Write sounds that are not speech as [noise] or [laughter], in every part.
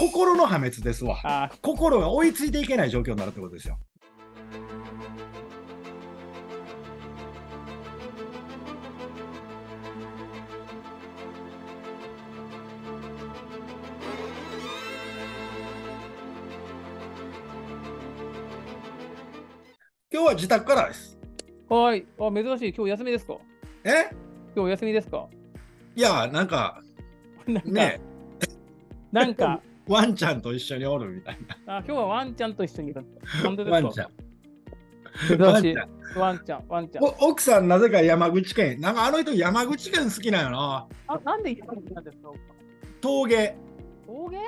心の破滅ですわ。心が追いついていけない状況になるってことですよ。今日は自宅からです。はい。あ、珍しい。今日休みですかえ今日休みですかいや、なんか、[laughs] なんか、ね、なんかワンちゃんと一緒におるみたいな。あ今日はワンちゃんと一緒にいる。ワンちゃん。ワンちゃん、ワンちゃん、ゃん。奥さん、なぜか山口県。なんかあの人、山口県好きなよな。あ、なんで山口なんですか峠。峠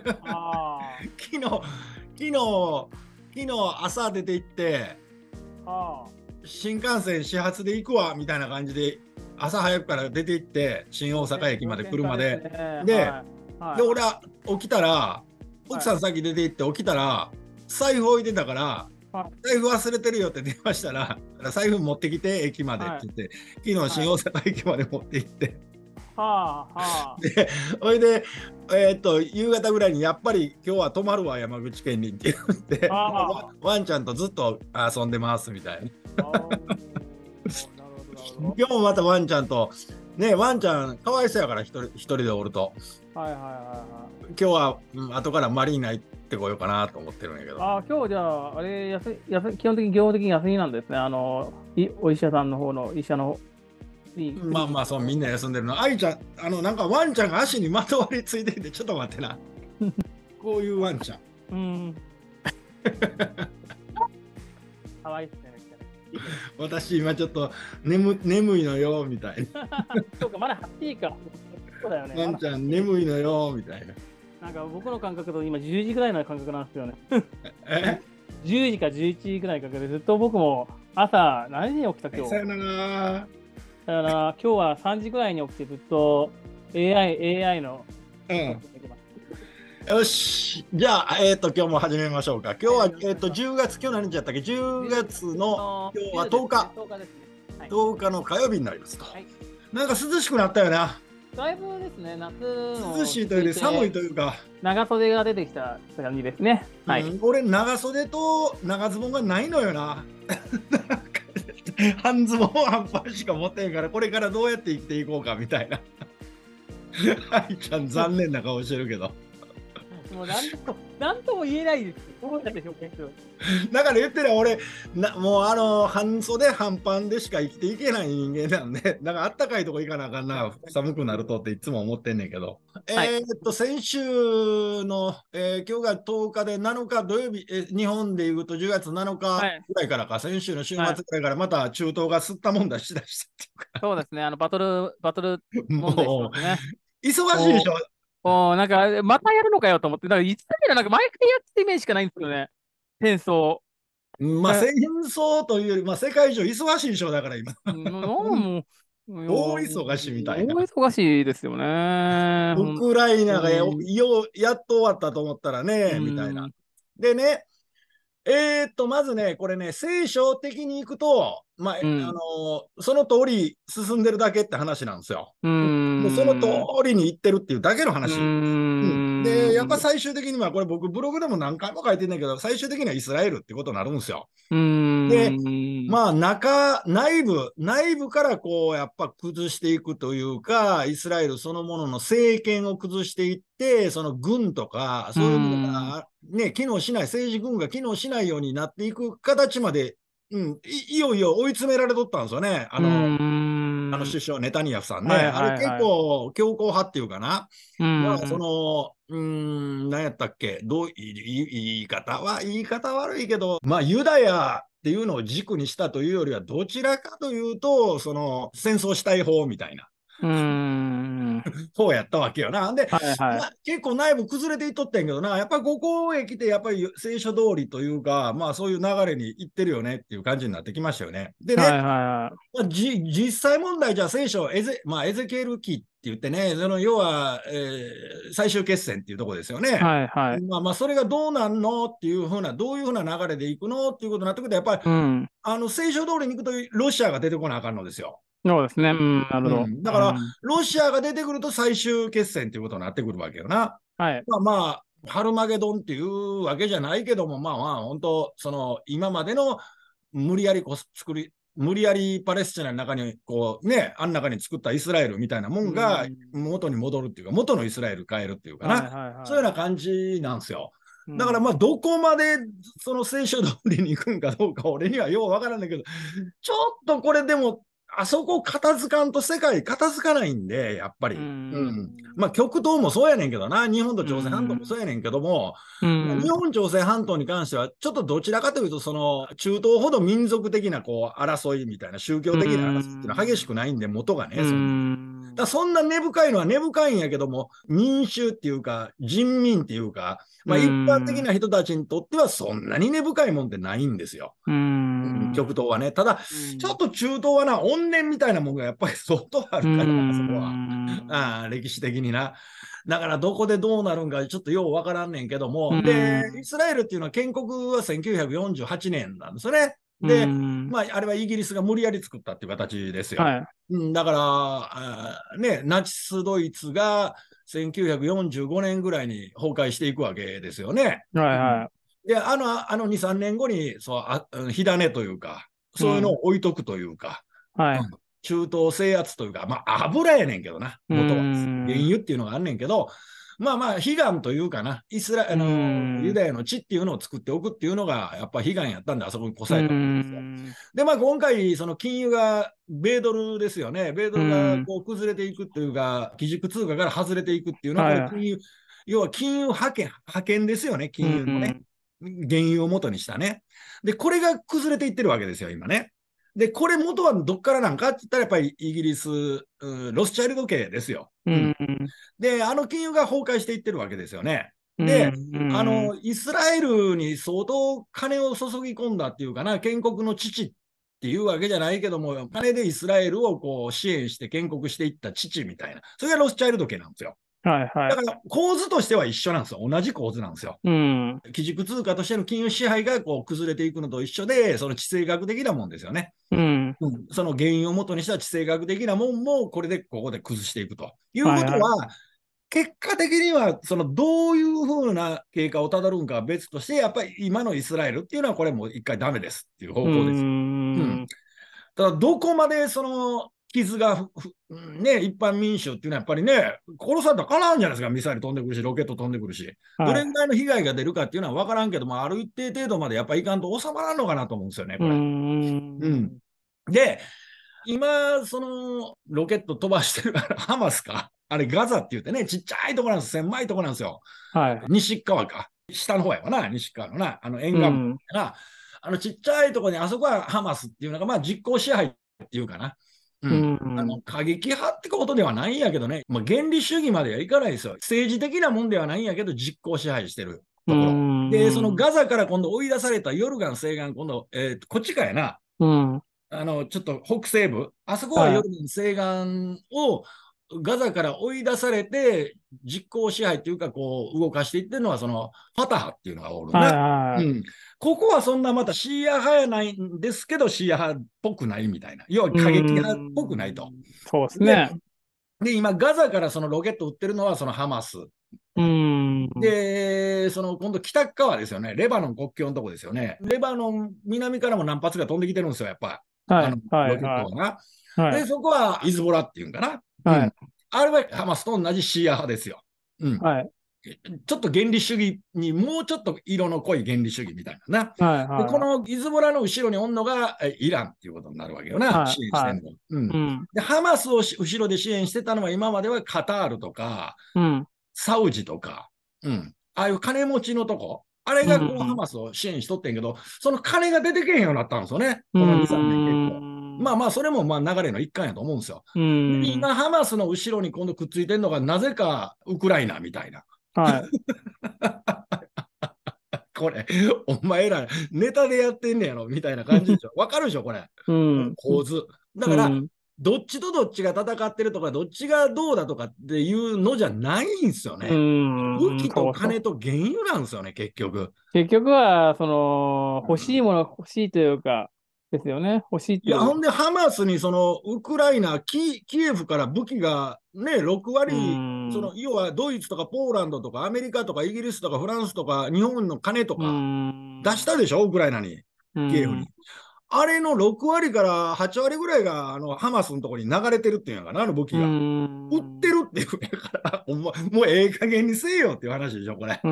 [laughs] あ昨日、昨日、昨日朝出て行って、あ新幹線始発で行くわみたいな感じで、朝早くから出て行って、新大阪駅まで車で。で、はいで俺は起きたら奥さん先出て行って起きたら、財布置いてたから、はい、財布忘れてるよって電話したら [laughs] 財布持ってきて駅までって言って、昨日新大阪駅まで持って行って。はあはあ、でおいで、えー、っと夕方ぐらいにやっぱり今日は泊まるわ山口県にって言って、はあ、[laughs] ワンちゃんとずっと遊んでますみたいな。今日もまたワンちゃんとねワンちゃんかわいそうやから一人一人でおると。はいはいはいはい。今日は、うん、後からマリーナ行ってこようかなと思ってるんやけど。ああ、今日じゃあ、あれ休休、基本的に業務的に休みなんですね。あの、いお医者さんの方の、医者のまあまあ、そう、みんな休んでるの。あいちゃん、あの、なんかワンちゃんが足にまとわりついてて、ちょっと待ってな。[laughs] こういうワンちゃん。うん。かわいいっすね。私今ちょっと眠眠いのよみたいな。[laughs] そうかまだ8時か。そうだよね。ワンちゃん眠いのよ、みたいな。なんか僕の感覚と今10時ぐらいの感覚なんですよね。え ?10 [laughs] 時か11時ぐらいかけてずっと僕も朝何時に起きた今日。さよなら。さよなら。今日は3時ぐらいに起きてずっと AI、AI の。うん。よし、じゃあ、えっ、ー、と、今日も始めましょうか。今日は、えっ、ー、と、10月、今日何日やったっけ ?10 月の、今日は10日、10日,、ね10日の火曜日になりますと。はい、なんか涼しくなったよな。だいぶですね、夏涼しいというより寒いというか、長袖が出てきた感じですね。はい、うん、俺、長袖と長ズボンがないのよな。[laughs] 半ズボン、半端しか持ってへんから、これからどうやって生きていこうかみたいな。[laughs] はいちゃん、残念な顔してるけど。もう何と何 [laughs] とも言えないです。どうやって表現するだから言ってる俺な、もうあの、半袖半パンでしか生きていけない人間なんで、[laughs] だからあったかいとこ行かなあかんな、寒くなるとっていつも思ってんねんけど。はい、えっと、先週の、えー、今日が10日で7日土曜日、えー、日本でいうと10月7日ぐらいからか、はい、先週の週末ぐらいからまた中東が吸ったもんだしだしたっていうか、はい。そうですね、あのバトル、バトル、ね、もう、忙しいでしょ。おなんか、またやるのかよと思って、だから1回目はなんか毎回やってるイメージしかないんですよね。戦争。まあ、戦争というより、まあ、世界中忙しいでしょ、だから今。もう [laughs] 大忙しみたいな。大忙しいですよね。[laughs] ウクライナがよ、うん、やっと終わったと思ったらね、みたいな。でね、えー、っと、まずね、これね、聖書的に行くと、まあ、うん、あのー、その通り進んでるだけって話なんですよ。うん。もうその通りに行ってるっていうだけの話。うん、うんで、やっぱ最終的には、これ僕ブログでも何回も書いてんだけど、最終的にはイスラエルってことになるんですよ。で、まあ中、内部、内部からこう、やっぱ崩していくというか、イスラエルそのものの政権を崩していって、その軍とか、そういうものが、ね、機能しない、政治軍が機能しないようになっていく形まで、うん、いよいよ追い詰められとったんですよね。あの、あの首相、ネタニヤフさんね、はいはいはい、あれ結構強硬派っていうかな、うん、まあ、そのうん、何やったっけどう言い方は、言い方悪いけど、まあ、ユダヤっていうのを軸にしたというよりは、どちらかというと、その、戦争したい方みたいな。うん [laughs] そうやったわけよな。で、はいはいまあ、結構内部崩れていっとってんけどな、やっぱりここへ来て、やっぱり聖書通りというか、まあそういう流れにいってるよねっていう感じになってきましたよね。でね、はいはいはい、まあ、実際問題じゃ聖書エゼ、まあ、エゼケール記言ってね、その要は、えー、最終決戦っていうとこですよね。はいはい、まあ、まあそれがどうなんのっていうふうな、どういうふうな流れでいくのっていうことになってくると、やっぱり、うん、あの聖書通りに行くと、ロシアが出てこなあかんのですよ。そうですね、うん、なるほど。うん、だから、ロシアが出てくると最終決戦っていうことになってくるわけよな。はい、まあ、まあハルマゲドンっていうわけじゃないけども、まあまあ、本当、その今までの無理やりこ作り無理やりパレスチナの中に、こうね、あん中に作ったイスラエルみたいなもんが元に戻るっていうか、元のイスラエル変えるっていうかな、はいはいはい、そういうような感じなんですよ。だからまあどこまでその聖書通りに行くんかどうか俺にはようわからないけどちょっとこれでもあそこ片付かんと世界片付かないんで、やっぱり。うん、まあ極東もそうやねんけどな、日本と朝鮮半島もそうやねんけども、うん、日本朝鮮半島に関しては、ちょっとどちらかというと、その中東ほど民族的なこう争いみたいな、宗教的な争いっていうのは激しくないんで、元がね、そんな。だそんな根深いのは根深いんやけども、民衆っていうか、人民っていうか、まあ一般的な人たちにとってはそんなに根深いもんってないんですよ。うん、極東はね。ただ、ちょっと中東はな、念みたいなもんがやっぱり相当あるから、そこは。あ歴史的にな。だからどこでどうなるんかちょっとようわからんねんけども、で、イスラエルっていうのは建国は1948年なんですよね。で、まあ、あれはイギリスが無理やり作ったっていう形ですよ。はい、うん、だからね、ナチス・ドイツが1945年ぐらいに崩壊していくわけですよね。はいはい、で、あのあの2、3年後にそうあ火種というか、そういうのを置いとくというか、はい、中東制圧というか、まあ、油やねんけどな、元は。原油っていうのがあんねんけど、まあまあ、悲願というかな、イスラあのユダヤの地っていうのを作っておくっていうのが、やっぱ悲願やったんで、あそこにこさえたんですよ。で、まあ、今回、その金融が、米ドルですよね、米ドルがこう崩れていくっていうか、基軸通貨から外れていくっていうのは、金融、はい、要は金融派遣、派遣ですよね、金融のね、原油を元にしたね。で、これが崩れていってるわけですよ、今ね。で、これ元はどっからなんかって言ったら、やっぱりイギリス、うん、ロスチャイルド系ですよ、うん、で、あの金融が崩壊していってるわけですよね。で、うん、あの、イスラエルに相当金を注ぎ込んだっていうかな、建国の父っていうわけじゃないけども、金でイスラエルをこう支援して建国していった父みたいな、それがロスチャイルド系なんですよ。はいはい、だから構図としては一緒なんですよ。同じ構図なんですよ。うん、基軸通貨としての金融支配がこう崩れていくのと一緒で、その地政学的なもんですよね。うん、うん、その原因をもとにした地政学的なもんも、これでここで崩していくということは、はいはい、結果的にはそのどういうふうな経過をたどるんかは別として、やっぱり今のイスラエルっていうのは、これもう一回だめですっていう方向です。うんただ、どこまでその傷が、ね、一般民衆っていうのはやっぱりね、殺されたらかなうんじゃないですか、ミサイル飛んでくるし、ロケット飛んでくるし、はい、どれぐらいの被害が出るかっていうのは分からんけども、ある一定程度までやっぱりいかんと収まらんのかなと思うんですよね、これ。うんうんで、今、そのロケット飛ばしてるハマスか、あれガザって言ってね、ちっちゃいとこなんですよ、狭いとこなんですよ。はい、西側か、下の方やわな、西側のな、あの沿岸部な、あのちっちゃいとこに、あそこはハマスっていうのが、まあ実効支配っていうかな。うんうん、あの過激派ってことではないんやけどね、まあ、原理主義まではいかないですよ。政治的なもんではないんやけど、実効支配してるところ。で、そのガザから今度追い出されたヨルガン西岸、今度、えー、こっちかやな、うん、あの、ちょっと北西部、あそこはヨルガン西岸をガザから追い出されて、実効支配というか、こう動かしていってるのは、そのファタハっていうのがおるね。うん、ここはそんなまたシーア派やないんですけど、シーア派っぽくないみたいな。要は過激派っぽくないと。そうですねで。今、ガザからそのロケット売ってるのはそのハマス。うんで、その今度、北側ですよね、レバノン国境のとこですよね、レバノン、南からも何発か飛んできてるんですよ、やっぱ、はい、あのロケットが、はい、で、そこはイズボラっていうんかな、はい、うん、あれはハマスと同じシーア派ですよ。うんはい、ちょっと原理主義にもうちょっと色の濃い原理主義みたいなな、はいはい、このイズボラの後ろにおんのがイランっていうことになるわけよな、はい、支援してんの、はいうんうん、で。ハマスを後ろで支援してたのは今まではカタールとか、うん、サウジとか、うん、ああいう金持ちのとこ、あれがこうハマスを支援しとってんけど、その金が出てけへんようになったんですよね、この2、3年結構。まあまあ、それもまあ流れの一環やと思うんですよ。今、ハマスの後ろに今度くっついてるのが、なぜかウクライナみたいな。はい。[laughs] これ、お前らネタでやってんねやろみたいな感じでしょ。[laughs] わかるでしょ、これ。うん、構図。だから、うん、どっちとどっちが戦ってるとか、どっちがどうだとかっていうのじゃないんですよね。武器と金と原油なんですよね、結局。結局は、その、欲しいもの欲しいというか、ですよね。欲しいいや、ほんで、ハマスにそのウクライナキ、キエフから武器が、ね、6割、その要はドイツとかポーランドとかアメリカとかイギリスとかフランスとか日本の金とか出したでしょ、ウクライナに、キエフに。あれの6割から8割ぐらいがあのハマスのところに流れてるっていうんやからあの武器が。売ってるっていうんやから、もうええ加減にせえよっていう話でしょ、これ。売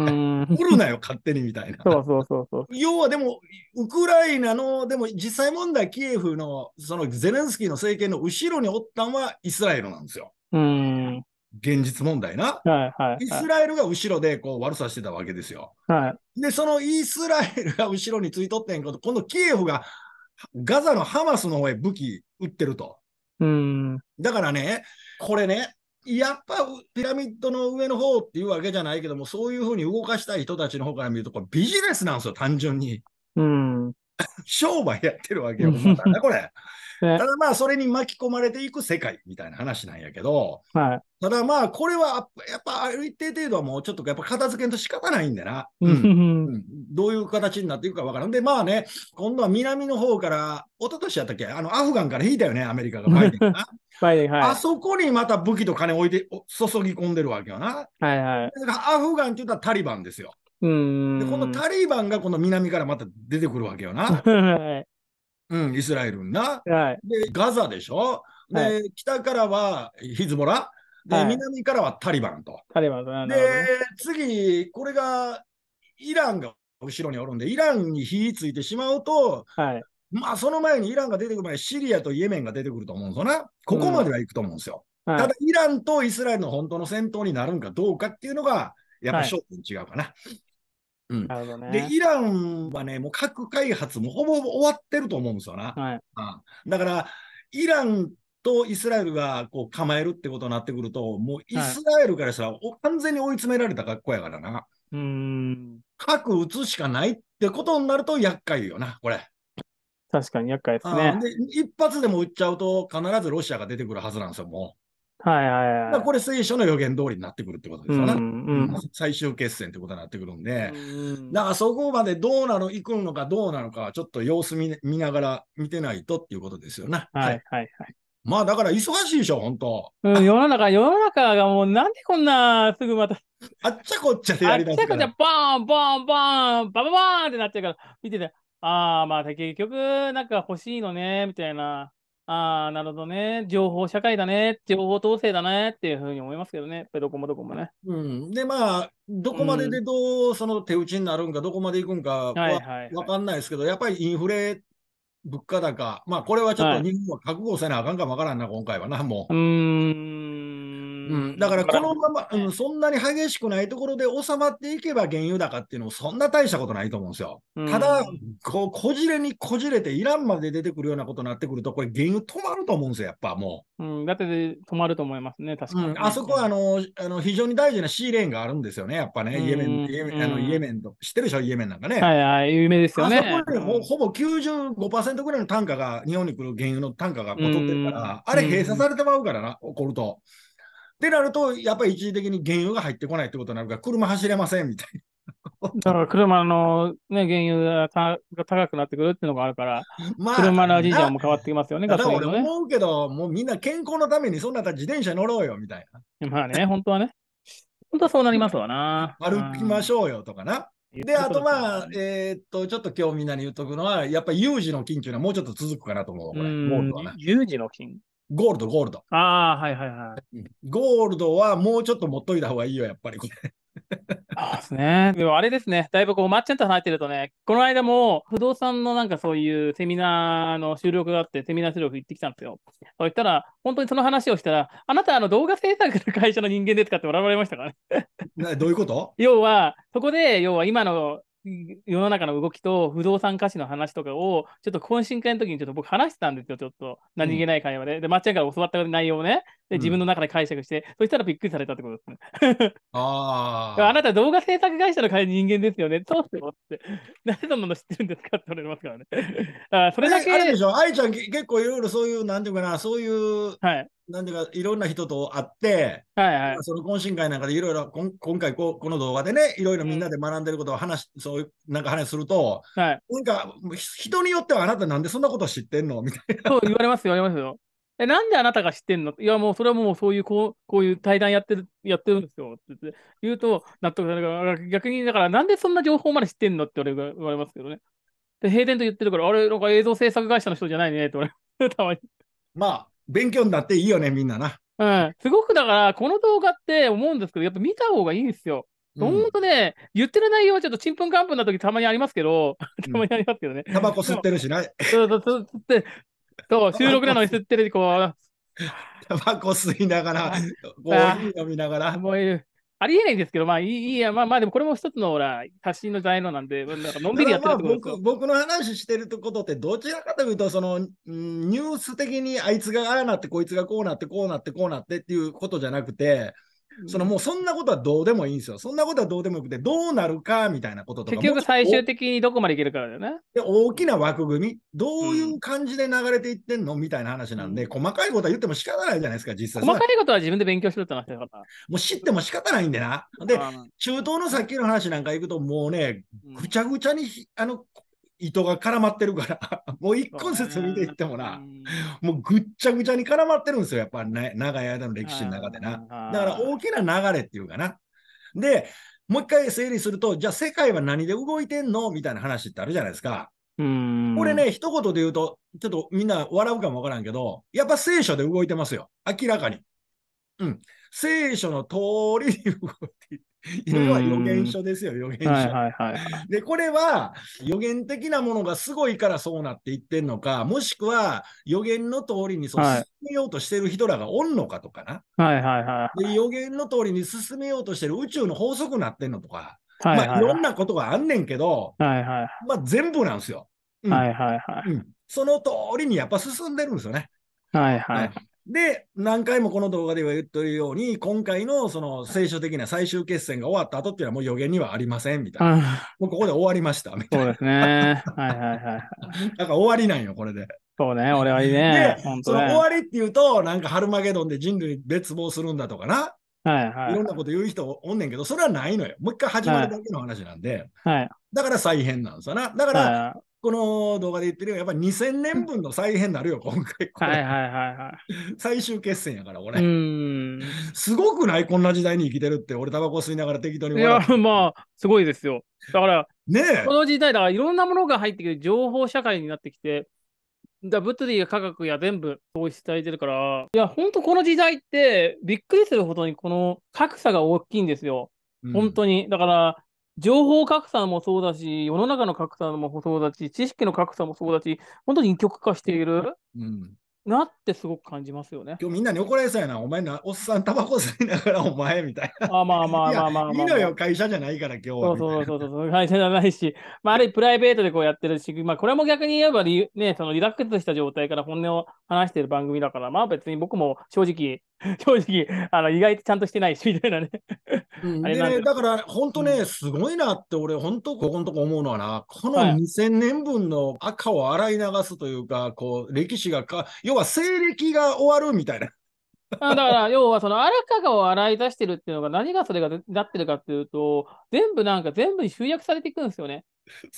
るなよ、勝手にみたいな。そうそうそうそう要はでも、ウクライナの、でも実際問題、キエフのそのゼレンスキーの政権の後ろにおったんはイスラエルなんですよ。うん現実問題な、はいはいはい、イスラエルが後ろでこう悪さしてたわけですよ。はい、で、そのイスラエルが後ろについとってんこと、今度キエフがガザのハマスの方へ武器打ってると。うん、だからね、これね、やっぱピラミッドの上の方っていうわけじゃないけども、そういうふうに動かしたい人たちの方から見ると、これビジネスなんですよ、単純に。うん、[laughs] 商売やってるわけよ、[laughs] まこれ。ただまあ、それに巻き込まれていく世界みたいな話なんやけど、はい、ただまあ、これはやっぱある一定程度はもうちょっとやっぱ片付けんと仕方ないんだな。うん、どういう形になっていくかわからん。で、まあね、今度は南の方から、一昨年やったっけ、あのアフガンから引いたよね、アメリカがバイデンが。[laughs] はい、あそこにまた武器と金置いて注ぎ込んでるわけよな。はいはい、アフガンって言ったらタリバンですよ。うんでこのタリバンがこの南からまた出てくるわけよな。[laughs] うん、イスラエルな、はい、でガザでしょ、で、はい、北からはヒズボラ、で、はい、南からはタリバンと。タリバンで、次、これがイランが後ろにおるんで、イランに火ついてしまうと、はい、まあその前にイランが出てくる前、シリアとイエメンが出てくると思うんですよな。ここまでは行くと思うんですよ。うん、ただ、イランとイスラエルの本当の戦闘になるんかどうかっていうのが、やっぱ焦点違うかな。うでイランはね、もう核開発もほぼ終わってると思うんですよな。はい、だから、イランとイスラエルがこう構えるってことになってくると、もうイスラエルからしたら、完全に追い詰められた格好やからな。うん核撃つしかないってことになると厄介よな、これ。確かに厄介ですね。で一発でも撃っちゃうと、必ずロシアが出てくるはずなんですよ、もうはいはいはい。これ聖書の予言通りになってくるってことですよね。うんうん、最終決戦ってことになってくるんで、うん、だからそこまでどうなの、いくのかどうなのかちょっと様子見見ながら見てないとっていうことですよね。はいはいはい。まあだから忙しいでしょ、本当。うん、世の中、世の中がもうなんでこんなすぐまた。[laughs] あっちゃこっちゃでやりだすあっちゃこっちゃ、バーン、バーン、バーン、バババーンってなっちゃうから、見てて、ああ、まあ結局なんか欲しいのね、みたいな。ああ、なるほどね。情報社会だね。情報統制だね。っていうふうに思いますけどね。どこもどこもね。うん。で、まあ、どこまででどう、その手打ちになるんか、どこまでいくんかは分かんないですけど、やっぱりインフレ、物価高、まあ、これはちょっと日本は覚悟せなあかんかもわからんな、今回はな、もう。うん。、だからこのまま、うん、そんなに激しくないところで収まっていけば原油高っていうのもそんな大したことないと思うんですよ。ただこ、こじれにこじれて、イランまで出てくるようなことになってくると、これ、原油止まると思うんですよ、やっぱもう。うん、だって止まると思いますね、確かに、うん、あそこはあのあの非常に大事なシーレーンがあるんですよね、やっぱね、イエメン、イエメンあのイエメンと、知ってるでしょ、イエメンなんかね。はいはい、有名ですよね。ほほぼ95%ぐらいの単価が、日本に来る原油の単価が取ってるから、あれ閉鎖されてまうからな、起こると。ってなると、やっぱり一時的に原油が入ってこないってことになるから、車走れませんみたいな。だから車の、ね、原油が高くなってくるっていうのがあるから、まあ、車の事情も変わってきますよね、ガソリンね。思うけど、もうみんな健康のために、そんなった自転車乗ろうよみたいな。まあね、本当はね。本当はそうなりますわな。歩きましょうよとかな。で、あとまあ、えー、っと、ちょっと今日みんなに言っとくのは、やっぱり有事の金っていうのはもうちょっと続くかなと思う。これ有事の金ゴールド、ゴールド。ああ、はいはいはい。ゴールドはもうちょっと持っといた方がいいよ、やっぱりこれ。あですね。でもあれですね。だいぶこう、まっちゃんと話してるとね、この間も不動産のなんかそういうセミナーの収録があって、セミナー収録行ってきたんですよ。そう言ったら、本当にその話をしたら、あなたあの動画制作の会社の人間ですかって笑われましたからね。どういうこと要は、そこで、要は今の世の中の動きと不動産価値の話とかを、ちょっと懇親会の時にちょっと僕話してたんですよ、ちょっと。何気ない会話で。うん、で、まっちゃんから教わった内容をね、で、自分の中で解釈して、うん、そしたらびっくりされたってことですね。ああ。[laughs] あなた動画制作会社の会人間ですよね。どうしてって。なでそんなの知ってるんですかって言われますからね。あそれだけ。あれでしょ、愛ちゃん結構いろいろそういう、なんていうかな、そういう。はい。なんでかいろんな人と会って、はいはい、その懇親会なんかでいろいろ今回ここの動画でねいろいろみんなで学んでることを話、うん、そういうなんか話すると、はい、なんか人によってはあなたなんでそんなこと知ってんのみたいな。そう言われます言われますよ。え、なんであなたが知ってんのいや、もうそれはもうそういう、こう、こういう対談やってる、やってるんですよ。って言って言うと、納得されるから、逆に、だから、なんでそんな情報まで知ってんのって俺が言われますけどね。で、平然と言ってるから、あれ、なんか映像制作会社の人じゃないね、ってれ [laughs] たまに。まあ、勉強になっていいよね、みんなな。うん、すごくだから、この動画って思うんですけど、やっぱ見た方がいいんですよ。本当ね、うん、言ってる内容はちょっとちんぷんかんぷんな時たまにありますけど、たまにありますけどね。タバコ吸ってるしな。そうそうそう、吸って、そう、収録なのに吸ってる、こう。[laughs] タバコ吸いながら、コーヒー飲みながら。もういる。ありえないんですけど、まあいい、いや、まあ、まあ、でもこれも一つの、ほら、足しの材料なんで、なんかのんびりやってるってこと僕僕の話してることって、どちらかというと、その、ニュース的にあいつがああなって、こいつがこうなって、こうなって、こうなってっていうことじゃなくて、そのもうそんなことはどうでもいいんですよ。そんなことはどうでもよくて、どうなるかみたいなこととか。結局最終的にどこまでいけるからだよね。で、大きな枠組み、どういう感じで流れていってんのみたいな話なんで、うん、細かいことは言っても仕方ないじゃないですか、実際。細かいことは自分で勉強しろって話だから。もう知っても仕方ないんでな。で、中東のさっきの話なんか行くと、もうね、ぐちゃぐちゃに、あの、糸が絡まってるから [laughs] もう一個ずつ見ていってもな、もうぐっちゃぐちゃに絡まってるんですよ、やっぱ、ね、長い間の歴史の中でな。だから大きな流れっていうかな。で、もう一回整理すると、じゃあ世界は何で動いてんのみたいな話ってあるじゃないですか。うんこれね、一言で言うと、ちょっとみんな笑うかもわからんけど、やっぱ聖書で動いてますよ、明らかに。うん、聖書の通りに動いていいろいろ予言書ですよ、予言書。はいはいはい、で、これは予言的なものがすごいからそうなっていってんのか、もしくは予言の通りにそ進めようとしてる人らがおんのかとかな。はいはいはい、で予言の通りに進めようとしてる宇宙の法則になってんのとか、はいはい、はい、まあ、いろんなことがあんねんけど、はいはい、まあ、全部なんですよ。はいはいはい、その通りにやっぱ進んでるんですよね。はいはい。で、何回もこの動画では言ってるように、今回のその聖書的な最終決戦が終わった後っていうのはもう予言にはありませんみたいな。もうここで終わりましたみたいな。そうですね。はいはいはい。だから終わりなんよ、これで。そうね、俺はいいね。ね、その終わりっていうと、なんかハルマゲドンで人類滅亡するんだとかな。はいはい。いろんなこと言う人おんねんけど、それはないのよ。もう一回始まるだけの話なんで。はい。だから再編なんですよな。だから、はいこの動画で言ってるよやっぱり2000年分の再編になるよ、今回。はいはいはいはい。最終決戦やから、俺。すごくないこんな時代に生きてるって、俺、タバコ吸いながら適当に。いや、まあ、すごいですよ。だから、ねこの時代、だからいろんなものが入ってきて、情報社会になってきて、だ物理や科学や全部統一されてるから、いや、本当この時代って、びっくりするほどにこの格差が大きいんですよ。本当に。だから、情報格差もそうだし、世の中の格差もそうだし、知識の格差もそうだし、本当に二極化している、なってすごく感じますよね。今日みんなに怒られそうやな、お前な、おっさんタバコ吸いながらお前みたいな。あまあまあまあまあまあ、いいのよ、会社じゃないから今日は。そうそうそうそう、会社じゃないし、まあ、あるいはプライベートでこうやってるし、まあ、これも逆に言えばリ、ね、そのリラックスした状態から本音を話している番組だから、まあ別に僕も正直、[laughs] 正直あの、意外とちゃんとしてないし、みたいなね。うん、[laughs] でだから、本当ね、すごいなって、俺、本当、ここのとこ思うのはな、この2000年分の赤を洗い流すというか、こう、歴史がか、要は西暦が終わるみたいな。あだから、[laughs] 要はその荒川を洗い出してるっていうのが、何がそれがなってるかっていうと、全部なんか全部集約されていくんですよね。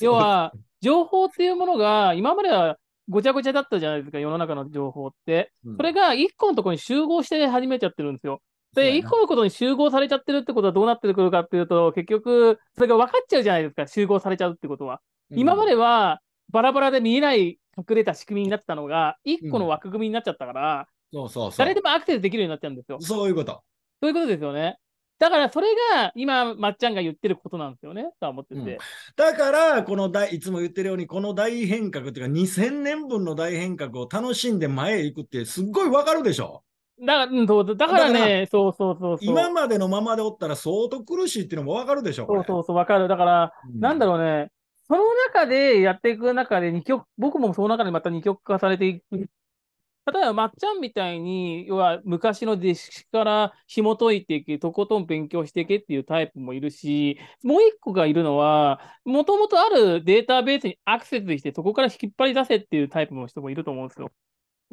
要は、情報っていうものが、今まではごちゃごちゃだったじゃないですか、世の中の情報って。それが1個のところに集合して始めちゃってるんですよ。で、1個のことに集合されちゃってるってことはどうなってくるかっていうと、結局、それが分かっちゃうじゃないですか、集合されちゃうってことは。今までは、バラバラで見えない隠れた仕組みになってたのが、1個の枠組みになっちゃったから、そうそう誰でもアクセスできるようになっちゃうんですよ。そういうこと。そういうことですよね。だからそれが今、まっちゃんが言ってることなんですよね、とは思ってて。うん、だから、この大、いつも言ってるように、この大変革っていうか、2000年分の大変革を楽しんで前へ行くって、すっごいわかるでしょだからうだからね、そうそうそう今までのままでおったら相当苦しいっていうのもわかるでしょうそうそう、わかる。だから、うん、なんだろうね、その中でやっていく中で二極、僕もその中でまた二極化されていく例えばまっちゃんみたいに、要は昔の弟子から紐解いていけ、とことん勉強していけっていうタイプもいるし、もう一個がいるのは、もともとあるデータベースにアクセスして、そこから引っ張り出せっていうタイプの人もいると思うんですよ。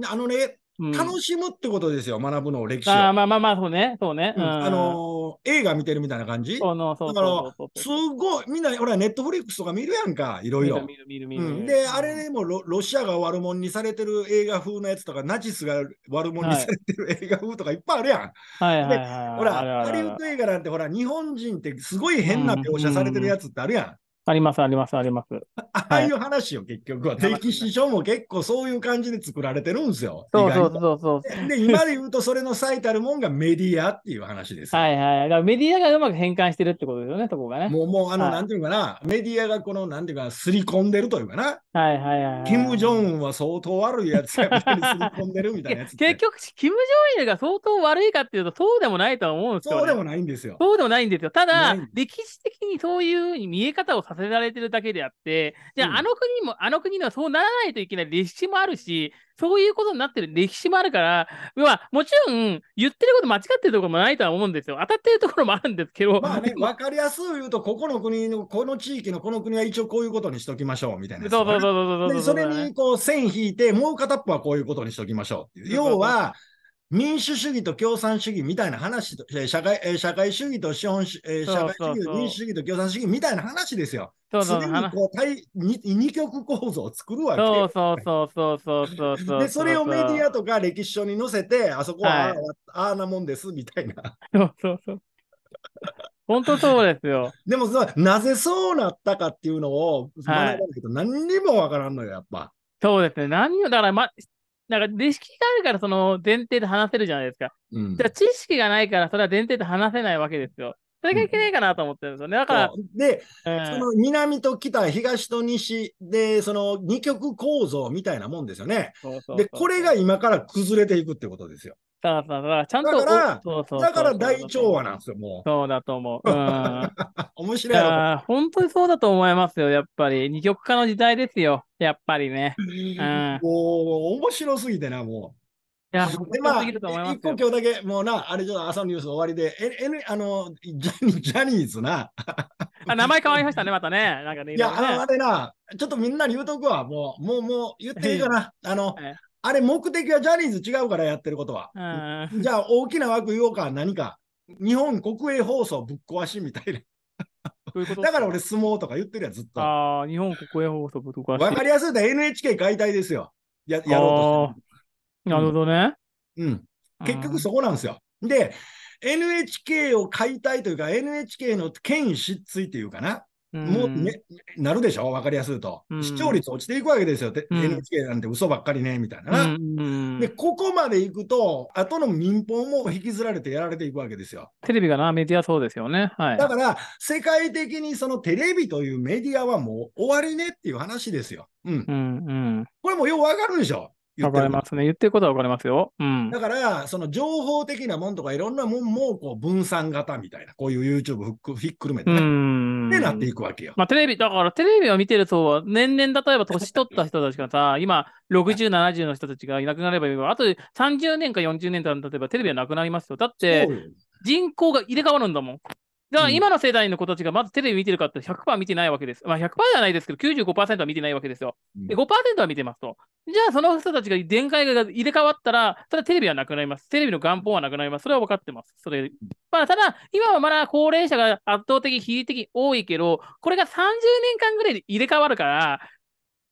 あのね、楽しむってことですよ、学ぶの歴史を。あまあまあまあ、そうね、そうね。うん、あのー、映画見てるみたいな感じだから、すごい、みんな、ほら、ネットフリックスとか見るやんか、いろいろ。で、あれでもロ、ロシアが悪者にされてる映画風のやつとか、ナチスが悪者にされてる映画風とかいっぱいあるやん。はい、で、ほら、ハリウッド映画なんて、ほら、日本人ってすごい変な描写されてるやつってあるやんうんうんあります、あります、あります。[laughs] ああいう話を結局は。歴史書も結構そういう感じで作られてるんですよ。そうそうそうそう。で、今で言うと、それの最たるもんがメディアっていう話です。はいはい。だからメディアがうまく変換してるってことですよね、そこがね。もう、もう、あの、なんていうかな、メディアがこの、なんていうか、すり込んでるというかな。はいはいはい。キム・ジョンウンは相当悪いやつがすり込んでるみたいなやつ。結局、キム・ジョンウンが相当悪いかっていうと、そうでもないと思うんですよ、そうでもないんですよ。そうでもないんですよ。ただ、歴史的にそういう見え方をさせられてるだけであって、じゃあ、うん、あの国も、あの国のそうならないといけない歴史もあるし、そういうことになってる歴史もあるから、まあ、もちろん、言ってること間違ってるところもないとは思うんですよ。当たってるところもあるんですけど。まあね、分かりやすく言うと、ここの国の、この地域のこの国は一応こういうことにしときましょうみたいな、うそうそうそうそうそれにこう線引いて、もう片っぽはこういうことにしときましょう要は、民主主義と共産主義みたいな話社会、社会主義と資本主義、社会主義と民主主義と共産主義みたいな話ですよ。そうそうそにこう対二極構造を作るわけ。そうそうそうそうそうで、それをメディアとか歴史書に載せて、あそこはあ,、あなもんですみたいな。そうそうそう。本当そうですよ。でもなぜそうなったかっていうのを学ばないと何にもわからんのよ、やっぱ。そうですね。何を、だから、ま、なんか、知識があるからその前提で話せるじゃないですか。うん、じゃ知識がないからそれは前提で話せないわけですよ。それがいけないかなと思ってるんですよね。だから。で、えー、その南と北、東と西で、その二極構造みたいなもんですよね。そうそうそうで、これが今から崩れていくってことですよ。そうそうそう。ちゃんと。だから、そうそうだから大調和なんですよ、もう。そうだと思う。うん。[laughs] 面白いな。本当にそうだと思いますよ、やっぱり。二極化の時代ですよ、やっぱりね。うん、もう、面白すぎてな、もう。いや、でまあ、一個今日だけ、もうな、あれちょっと朝のニュース終わりで、え、N、あの、ジャニジャニーズな。あ、名前変わりましたね、またね。なんかね。いや、ね、あれな、ちょっとみんなに言うとくわ、もう、もう、もう、言っていいかな。あの、あれ目的はジャニーズ違うからやってることは。じゃあ大きな枠言おうか、何か。日本国営放送ぶっ壊しみたいな。だから俺相撲とか言ってるやん、ずっと。ああ、日本国営放送ぶっ壊し。わかりやすいと NHK 解体ですよ。ややろうとなるほどね、うん。うん。結局そこなんですよ。で、NHK を解体というか、NHK の権威失墜というかな。もうね、なるでしょ分かりやすいと、うん、視聴率落ちていくわけですよ、うん、NHK なんて嘘ばっかりねみたいな、うん、でここまでいくと後の民放も引きずられてやられていくわけですよテレビがなメディアそうですよね、はい、だから世界的にそのテレビというメディアはもう終わりねっていう話ですよ、うんうんこれもよう分かるでしょわかりますね。言ってることはわかりますよ。うん、だから、その情報的なもんとか、いろんなもんもこう分散型みたいな、こういう YouTube ひっくるめてね。ってなっていくわけよ。まあ、テレビ、だからテレビを見てると、年々例えば年取った人たちがさ、今、60、70の人たちがいなくなればいいわ。あと30年か40年間例えばテレビはなくなりますよ。だって、人口が入れ替わるんだもん。じゃあ、今の世代の子たちがまずテレビ見てるかって100%見てないわけです。まあ、100%ではないですけど、95%は見てないわけですよ。で、5%は見てますと。じゃあ、その人たちが電解が入れ替わったら、ただテレビはなくなります。テレビの元本はなくなります。それは分かってます。それ。まあ、ただ、今はまだ高齢者が圧倒的、比例的多いけど、これが30年間ぐらいで入れ替わるから、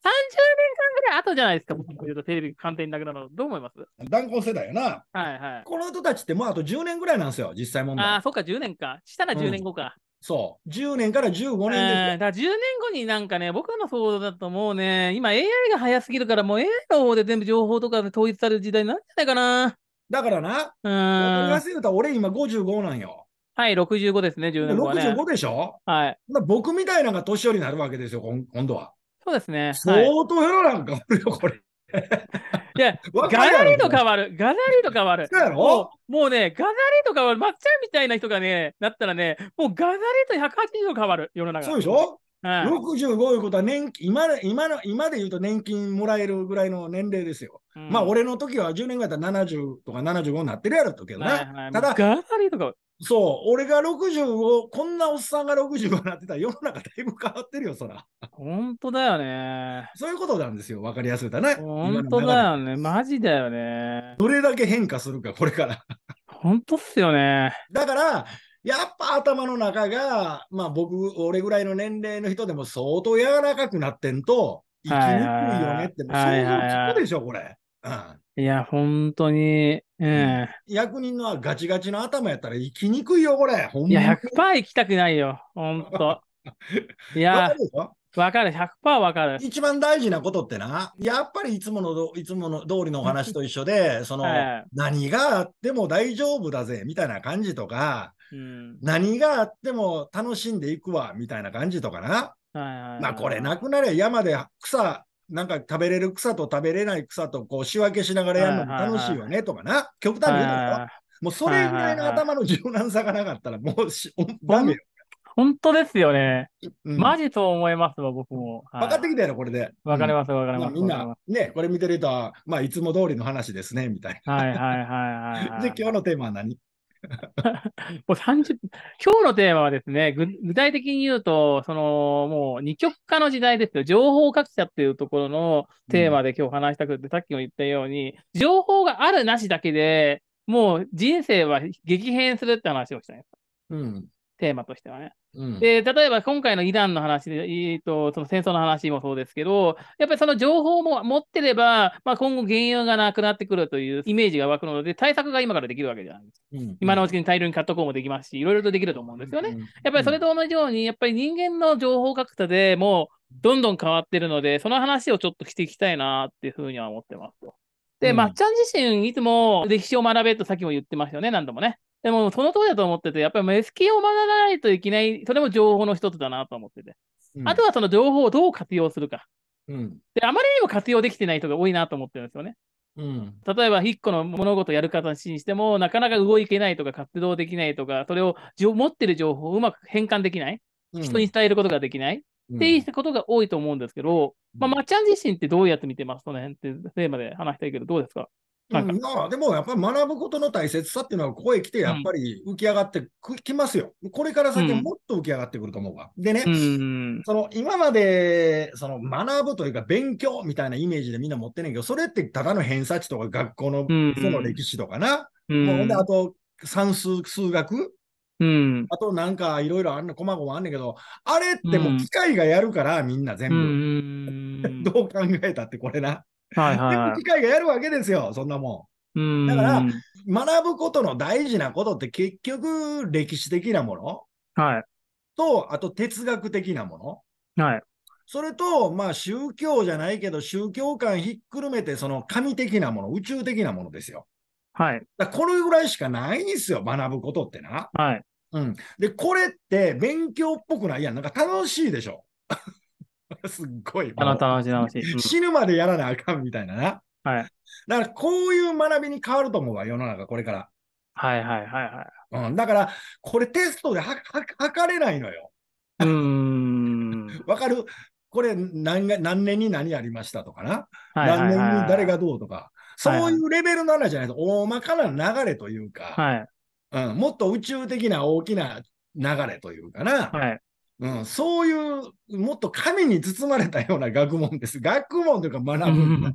30年間ぐらい後じゃないですか、僕言うとテレビ完全になくなるの、どう思います断交世代よな。はいはい。この人たちってもうあと10年ぐらいなんですよ、実際問題。ああ、そっか、10年か。したら10年後か。うん、そう。10年から15年でだから10年後になんかね、僕の想像だともうね、今 AI が早すぎるから、もう AI の方で全部情報とかで統一される時代になるんじゃないかな。だからな、うん。わ言うと、俺今55なんよ。はい、65ですね、10年後は、ね。65でしょはい。僕みたいなのが年寄りになるわけですよ、今度は。そうですね。相当下なんかおるよ、これ。いや、ガラリと変わる、ガラリと変わる。そうやろもうね、ガラリと変わる、まっちゃんみたいな人がね、なったらね、もうガラリと180度変わる、世の中。そうでしょはい、65いうことは年今今の今で言うと年金もらえるぐらいの年齢ですよ。うん、まあ俺の時は10年ぐらいだったら70とか75になってるやろとけどね。はいはい、ただ、ガラリとかそう、俺が65、こんなおっさんが65になってたら世の中だいぶ変わってるよ、そら。本当だよね。そういうことなんですよ、わかりやすいだね。本当だよね、マジだよね。どれだけ変化するか、これから。本当っすよね。だから、やっぱ頭の中が、まあ僕、俺ぐらいの年齢の人でも相当柔らかくなってんと、生きにくいよねって、う想像つくでしょ、これ。うん、いや、本当に。ええー、役人のガチガチの頭やったら行きにくいよ、これ。いや、100%行きたくないよ、ほんと。[laughs] いや、わかる、100%わかる。一番大事なことってな、やっぱりいつもの、いつもの通りのお話と一緒で、[laughs] その、はい、何があっても大丈夫だぜ、みたいな感じとか、うん、何があっても楽しんでいくわ、みたいな感じとかな。はいはいはい、まあ、これなくなれ山で草なんか食べれる草と食べれない草とこう仕分けしながらやるのも楽しいよねとかな、極端に言うとよ。もうそれぐらいの頭の柔軟さがなかったらもうし、ダメよ。本当ですよね。うん、マジと思いますわ、僕も。分かってきたやろ、これで。分かります、分かります。みんな、ね、これ見てる人は、まあ、いつも通りの話ですね、みたいな。はいはいはいはい、はい。[laughs] で、今日のテーマは何もう30、今日のテーマはですね、具体的に言うと、その、もう二極化の時代ですよ。情報格差っていうところのテーマで今日話したくて、うん、さっきも言ったように、情報があるなしだけでもう人生は激変するって話をしたんです。うん。テーマとしてはね。うん、で例えば今回のイランの話で、えーと、その戦争の話もそうですけど、やっぱりその情報も持ってれば、まあ、今後、原油がなくなってくるというイメージが湧くので、対策が今からできるわけじゃないですか。うん、今のうちに大量に買っとこうもできますし、いろいろとできると思うんですよね。やっぱりそれと同じように、やっぱり人間の情報格差でもうどんどん変わってるので、その話をちょっとしていきたいなっていうふうには思ってますと。で、うん、まっちゃん自身、いつも歴史を学べとさっきも言ってますよね、何度もね。でも、その通りだと思ってて、やっぱり SK を学ばないといけない、それも情報の一つだなと思ってて。うん、あとはその情報をどう活用するか。うん、で、あまりにも活用できてない人が多いなと思ってるんですよね。うん、例えば、1個の物事をやる方にしても、なかなか動いてないとか、活動できないとか、それを持ってる情報をうまく変換できない、人に伝えることができない、っていうことが多いと思うんですけど、うん、まあ、まっちゃん自身ってどうやって見てますとねってテーマで話したいけど、どうですかんか、うん、あ、でもやっぱり学ぶことの大切さっていうのは、ここへ来てやっぱり浮き上がってきますよ。これから先もっと浮き上がってくると思うわ。うん、でね、うん、その今までその学ぶというか勉強みたいなイメージでみんな持ってないけど、それってただの偏差値とか学校のその歴史とかな。もうあと算数、数学、うん、あとなんかいろいろあんの、こまごまあんねんけど、あれってもう機械がやるから、みんな全部。うん、[laughs] どう考えたってこれな。はいはい、機械がやるわけですよ、そんなもん。うんだから、学ぶことの大事なことって結局歴史的なもの、はい、と、あと哲学的なもの。はいそれと、まあ、宗教じゃないけど、宗教観ひっくるめて、その神的なもの、宇宙的なものですよ。はい。だこれぐらいしかないんですよ、学ぶことってな。はい。うん。で、これって勉強っぽくないやん。なんか楽しいでしょ。[laughs] すっごい。楽しい楽しい、うん、死ぬまでやらなあかんみたいなな。はい。だからこういう学びに変わると思うわ、世の中これから。はいはいはいはい。うん、だから、これテストでは測れないのよ。うん。[laughs] わかるこれ何が何年に何やりましたとかな、はいはいはいはい。何年に誰がどうとか。そういうレベルの話じゃないと、大まかな流れというか。はい。うん、もっと宇宙的な大きな流れというかな、はい、うん、そういうもっと神に包まれたような学問です。学問というか学ぶ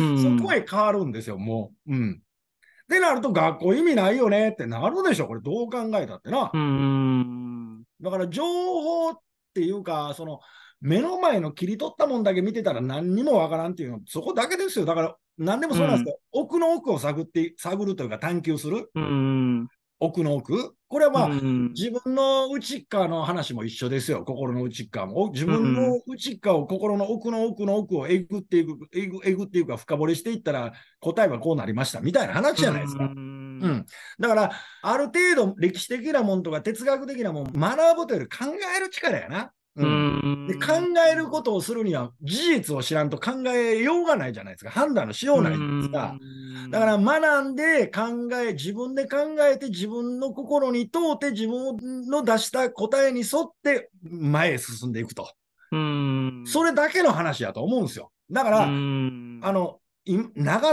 うん、そこへ変わるんですよ、もう。うん。ってなると学校意味ないよねってなるでしょ、これどう考えたってな。うんだから情報っていうか、その目の前の切り取ったもんだけ見てたら何にもわからんっていうの、そこだけですよ。だから何でもそうなんですけど、うん、奥の奥を探って、探るというか探求する。うん奥の奥これはまあ、うん、自分の内側の話も一緒ですよ、心の内側も。自分の内側を、心の奥の奥の奥をえぐっていく、えぐえぐっていうか、深掘りしていったら、答えはこうなりましたみたいな話じゃないですか。うん、うん、だから、ある程度、歴史的なもんとか哲学的なもん、学ぶというより考える力やな。うん、で考えることをするには事実を知らんと考えようがないじゃないですか判断のしようないじゃないですかだから学んで考え自分で考えて自分の心に問うて自分の出した答えに沿って前へ進んでいくとそれだけの話やと思うんですよだからあの流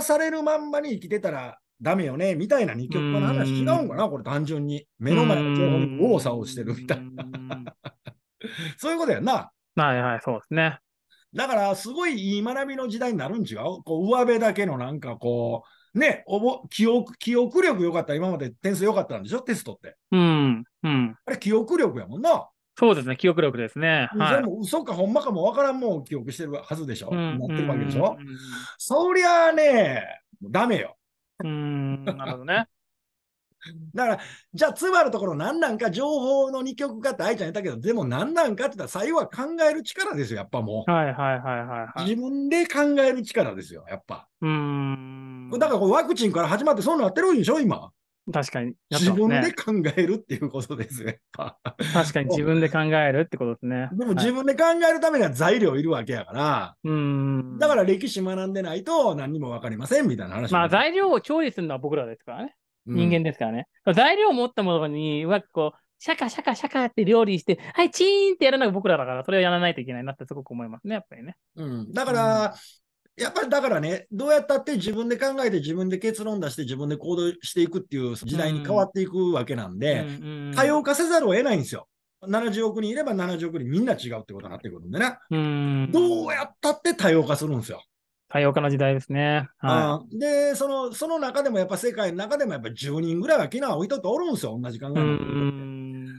されるまんまに生きてたらダメよねみたいな二極化の話違うんかなこれ単純に目の前の情報に多さをしてるみたいな。[laughs] そういうことやんな。はいはい、そうですね。だから、すごいいい学びの時代になるん違うこう上辺だけのなんかこう、ね、おぼ記憶記憶力良かったら今まで点数良かったんでしょテストって。うん。うん。あれ、記憶力やもんな。そうですね、記憶力ですね。はい、も嘘かほんまかもわからんもん記憶してるはずでしょ、うん、なってるわけでしょ、うん、そりゃあね、ダメよ。うん、なるほどね。だから、じゃあ、つまるところ何なんか、情報の二極化って愛ちゃん言ったけど、でも何なんかって言ったら、最後は考える力ですよ、やっぱもう。はいはいはいはい、はい、自分で考える力ですよ、やっぱ。うん。だから、ワクチンから始まってそうなってるんでしょ、今。確かに、ね、自分で考えるっていうことですよ、やっぱ。確かに自分で考えるってことですね。でも自分で考えるためには材料いるわけやから、うん。だから歴史学んでないと何にも分かりませんみたいな話。まあ材料を調理するのは僕らですからね。人間ですからね。うん、材料を持ったものに、うまくこう、シャカシャカシャカって料理して、はい、チーンってやるのが僕らだから、それをやらないといけないなってすごく思いますね、やっぱりね。うん、だから、うん、やっぱりだからね、どうやったって自分で考えて、自分で結論出して、自分で行動していくっていう時代に変わっていくわけなんで、うん、多様化せざるを得ないんですよ。70億人いれば70億人みんな違うってことになってくるんでね、うん、どうやったって多様化するんですよ。多様化の時代ですね。はい、でその、その中でもやっぱ世界の中でもやっぱ10人ぐらいはキナを置いとっておるんですよ、同じ考え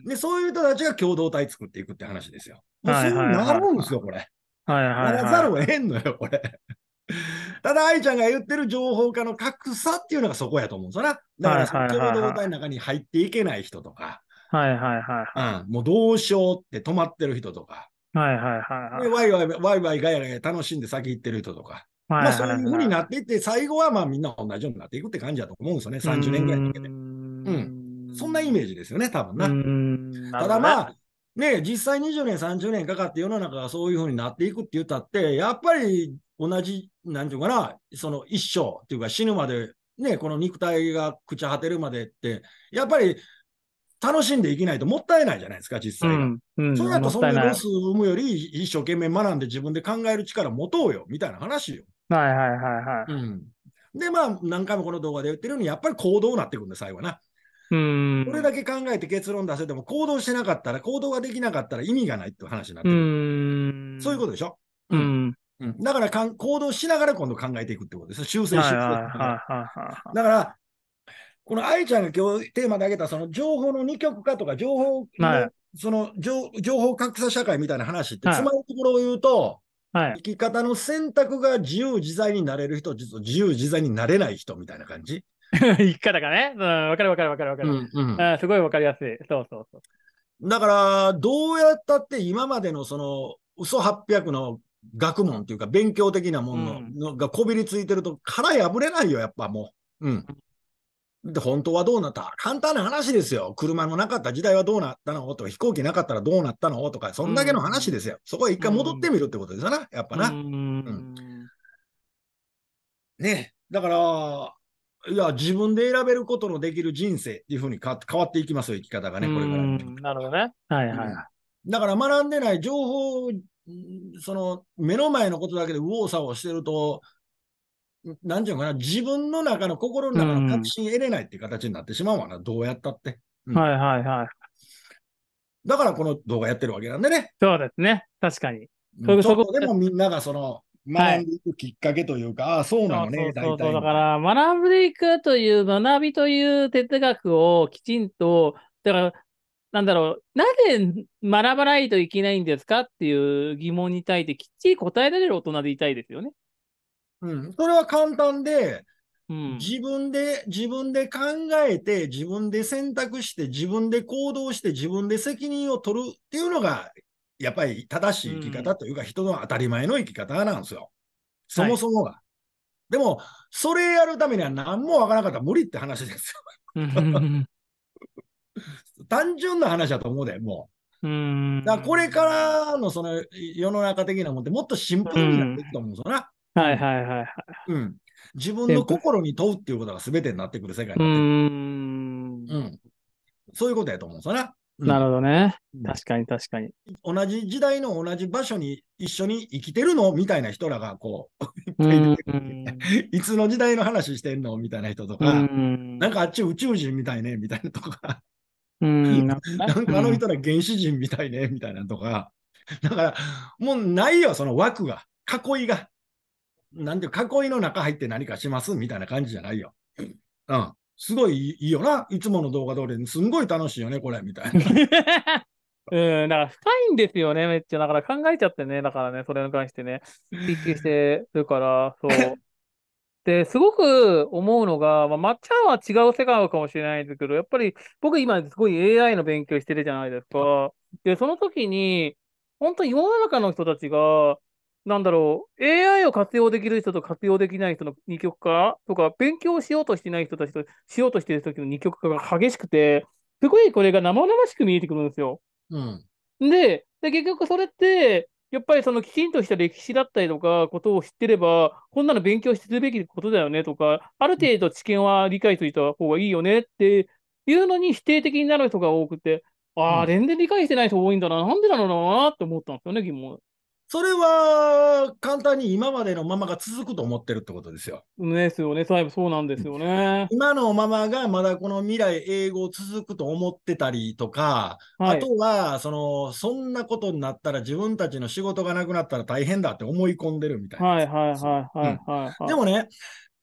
で、そういう人たちが共同体作っていくって話ですよ。はいはいはいい、そうなるんですよ、これ。はいはいはい、ならざるを得んのよ、これ。ただ、愛ちゃんが言ってる情報化の格差っていうのがそこやと思うんですよな。だから、共同体の中に入っていけない人とか、はいはいはい、はいうん、もうどうしようって止まってる人とか、はいはいはい、はい。ワイワイ、ワイワイガヤガヤ楽しんで先行ってる人とか。はいまあ、そういうふうになっていって、最後はまあみんな同じようになっていくって感じだと思うんですよね、30年ぐらいかけて。うん、そんなイメージですよね、多分な。ただまあ、ね、実際20年、30年かかって世の中がそういうふうになっていくって言ったって、やっぱり同じ、なんていうかな、その一生っていうか死ぬまで、ね、この肉体が朽ち果てるまでって、やっぱり楽しんでいけないともったいないじゃないですか、実際うんうん、それだとそんなロスを生むより、一生懸命学んで自分で考える力持とうよ、みたいな話よ。はいはいはいはい。うん、で、まあ、何回もこの動画で言ってるように、やっぱり行動になってくるんだ、最後はな。うんこれだけ考えて結論出せても、行動してなかったら、行動ができなかったら意味がないって話になってくる。そういうことでしょ。うん、うん、だからかん行動しながら今度考えていくってことです。修正していく。だから、この愛ちゃんが今日テーマで挙げた、その情報の二極化とか、情報はい、その情情報格差社会みたいな話って、つまりところを言うと、はい、生き方の選択が自由自在になれる人、実は自由自在になれない人みたいな感じ [laughs] 生き方がね。うん、わかるわかるわかるわかる。うんうん、すごいわかりやすい。そうそうそう。だから、どうやったって今までのその、嘘800の学問というか、勉強的なものの、がこびりついてると、殻破れないよ、やっぱもう。うん。で、本当はどうなった簡単な話ですよ。車のなかった時代はどうなったのとか、飛行機なかったらどうなったのとか、そんだけの話ですよ。うん、そこへ一回戻ってみるってことですよな、やっぱな。うん、ねだから、いや、自分で選べることのできる人生っていうふうに変わっていきますよ、生き方がね、これから。なるほどね。はいはい、うん。だから学んでない情報、その目の前のことだけで右往左往してると、なんていうかな、自分の中の心の中の確信得れないっていう形になってしまうわな、うん、どうやったって、うん、はいはいはい。だからこの動画やってるわけなんでね。そうですね、確かに。そこでもみんながその、学んでいくきっかけというか、はい、ああ、そうなのね、大うそうそうだから、学んでいくという、学びという哲学をきちんと、だから、なんだろう、なぜ学ばないといけないんですかっていう疑問に対してきっちり答えられる大人でいたいですよね。うん、それは簡単で、うん、自分で、自分で考えて、自分で選択して、自分で行動して、自分で責任を取るっていうのが、やっぱり正しい生き方というか、うん、人の当たり前の生き方なんですよ。そもそもが。はい、でも、それやるためには何もわからなかったら無理って話ですよ。[laughs] 単純な話だと思うで、もう。うんだこれからのその世の中的なもんってもっとシンプルになっていくと思うんですよな。はいはいはいはい。うん。自分の心に問うっていうことが全てになってくる世界になってうんうん。そういうことやと思うんですよね。うん、なるほどね。確かに確かに。同じ時代の同じ場所に一緒に生きてるのみたいな人らがこう、[laughs] いつの時代の話してんのみたいな人とか、なんかあっち宇宙人みたいね、みたいなとか、[laughs] なんかあの人ら原始人みたいね、みたいなとか、だからもうないよ、その枠が、囲いが。なんて囲いの中入って何かしますみたいな感じじゃないよ。うん。すごいいいよな。いつもの動画通りに、すんごい楽しいよね、これ、みたいな。[laughs] うん、んか深いんですよね、めっちゃ。だから考えちゃってね、だからね、それに関してね、びっくりしてるから、そう。[laughs] で、すごく思うのが、まあ、まっちゃんは違う世界かもしれないですけど、やっぱり僕今すごい AI の勉強してるじゃないですか。で、その時に、本当に世の中の人たちが、なんだろう、AI を活用できる人と活用できない人の二極化とか、勉強しようとしてない人たちとしようとしてる時の二極化が激しくて、すごいこれが生々しく見えてくるんですよ。うん、でで、結局それって、やっぱりそのきちんとした歴史だったりとかことを知ってれば、こんなの勉強するべきことだよねとか、ある程度知見は理解しといた方がいいよねっていうのに否定的になる人が多くて、ああ、全然理解してない人多いんだな、なんでなのかなって思ったんですよね、疑問。それは簡単に今までのままが続くと思ってるってことですよ。ですよね、そうなんですよね。今のままがまだこの未来、英語続くと思ってたりとか、はい、あとはその、そんなことになったら自分たちの仕事がなくなったら大変だって思い込んでるみたいな。はいはいはいはい、はいうん、でもね、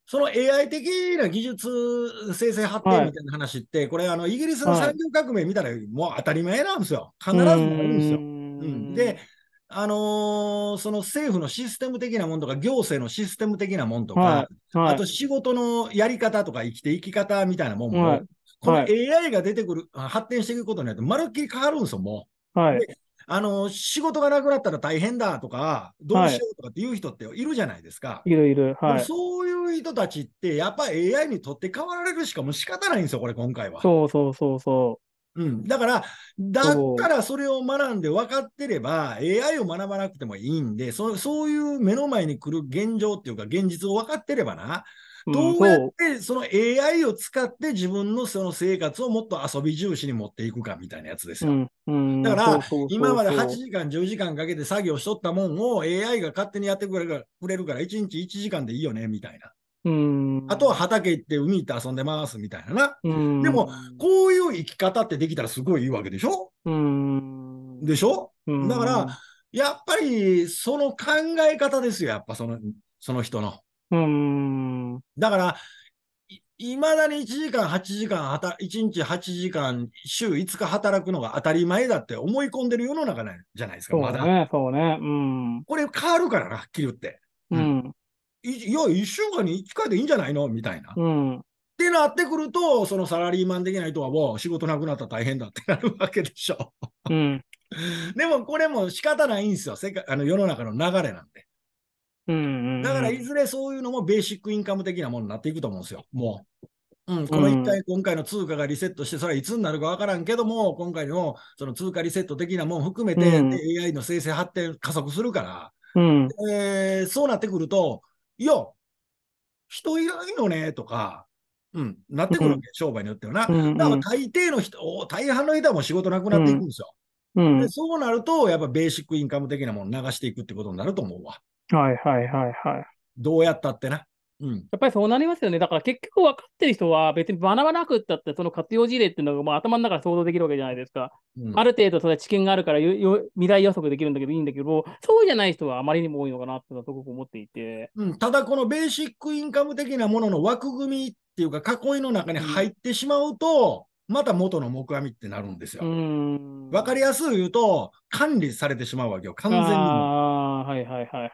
その AI 的な技術生成発展みたいな話って、はい、これあの、イギリスの産業革命見たら、もう当たり前なんですよ。必ずるんですよ。うん、であのー、その政府のシステム的なものとか、行政のシステム的なものとか、はいはい、あと仕事のやり方とか、生きていき方みたいなもんも、はい、この AI が出てくる、発展していくことによって、まるっきり変わるんですよ、もう。あのー、仕事がなくなったら大変だとか、どうしようとかっていう人っているじゃないですか。いるいる。そういう人たちって、やっぱり AI にとって変わられるしかも仕方ないんですよ、これ、今回は。そうそうそうそう。うん、だから、だったらそれを学んで分かってれば、AI を学ばなくてもいいんでそ、そういう目の前に来る現状っていうか、現実を分かってればな、どうやってその AI を使って自分のその生活をもっと遊び重視に持っていくかみたいなやつですよ。うん、だから、今まで8時間、10時間かけて作業しとったもんを AI が勝手にやってくれるから1日1時間でいいよねみたいな。あとは畑行って海行って遊んでますみたいなな。でも、こういう生き方ってできたらすごいいいわけでしょでしょだから、やっぱりその考え方ですよ、やっぱそのその人の。うんだから、いまだに1時間、8時間、1日8時間、週5日働くのが当たり前だって思い込んでる世の中じゃないですか、まだ。そうね、そうね。うん、これ変わるからな、はっきり言って。うん、うんいや、1週間に1回でいいんじゃないのみたいな。うん、ってなってくると、そのサラリーマン的な人はもう仕事なくなったら大変だってなるわけでしょ。うん、[laughs] でもこれも仕方ないんですよ。世界あの世の中の流れなんで。うんだからいずれそういうのもベーシックインカム的なものになっていくと思うんですよ、もう。うん、この一回、今回の通貨がリセットして、それはいつになるか分からんけども、今回のその通貨リセット的なもん含めて、うん、AI の生成発展加速するから、うん、えー、そうなってくると、いや、人いないよね、とか、うん、なってくるわけ、商売によってはな。うんうん、だから大抵の人、大半の人はもう仕事なくなっていくんですよ。うんでそうなると、やっぱベーシックインカム的なもの流していくってことになると思うわ。はいはいはいはい。どうやったってな。うん、やっぱりそうなりますよね。だから結局分かってる人は別に学ばなくったって、その活用事例っていうのがもう頭の中で想像できるわけじゃないですか。うん、ある程度それ知見があるから未来予測できるんだけどいいんだけど、そうじゃない人はあまりにも多いのかなってのはすごく思っていて、うん。ただこのベーシックインカム的なものの枠組みっていうか囲いの中に入ってしまうと、また元の目阿弥ってなるんですよ。分かりやすく言うと、管理されてしまうわけよ、完全に。ああ、はいはいはいはい。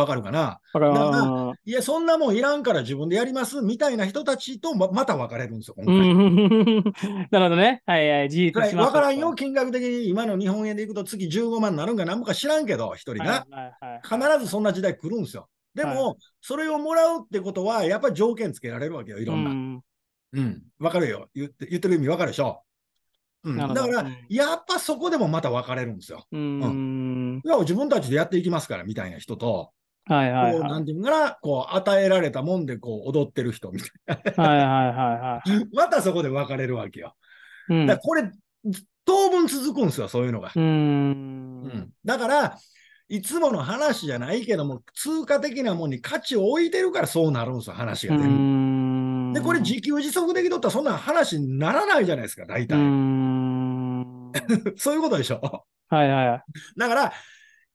わかるかなだからいや、そんなもんいらんから自分でやりますみたいな人たちとままた分かれるんですよ、今回。[laughs] なるほどね。はいはい、事実しま、は分からんよ、金額的に今の日本円でいくと月15万になるんかなんもか知らんけど、一人が、はいはいはい、必ずそんな時代来るんですよ。でも、はい、それをもらうってことは、やっぱり条件つけられるわけよ、いろんな。うん、うん、分かるよ。言って言ってる意味分かるでしょ。うん、だから、やっぱそこでもまた分かれるんですよ。うん。うん、自分たちでやっていきますからみたいな人と、はいはい、はい。なんていうから、こう、与えられたもんで、こう、踊ってる人みたいな。はいはいはいはい。[laughs] またそこで分かれるわけよ。うん、だこれ、当分続くんですよ、そういうのが。うんうん、だから、いつもの話じゃないけども、通貨的なもんに価値を置いてるからそうなるんですよ、話が全で、これ自給自足的だとったらそんな話にならないじゃないですか、大体。う [laughs] そういうことでしょ。はいはい。だから、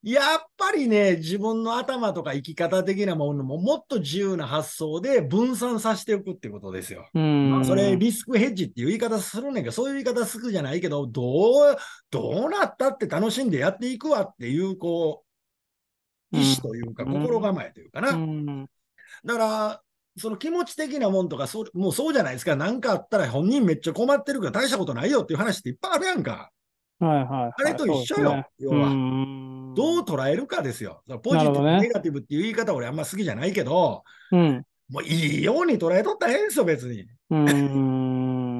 やっぱりね、自分の頭とか生き方的なものももっと自由な発想で分散させておくってことですよ。まあ、それリスクヘッジっていう言い方するねんけど、そういう言い方するじゃないけど、どう、どうなったって楽しんでやっていくわっていう、こう、意志というか、心構えというかな。だから、その気持ち的なもんとか、そもうそうじゃないですか、何かあったら本人めっちゃ困ってるから大したことないよっていう話っていっぱいあるやんか。はいはい、はい、あれと一緒よ、ね、要は。どう捉えるかですよ。ポジティブ、ね、ネガティブっていう言い方、俺あんま好きじゃないけど、うん、もういいように捉えとったらええんですよ、別に。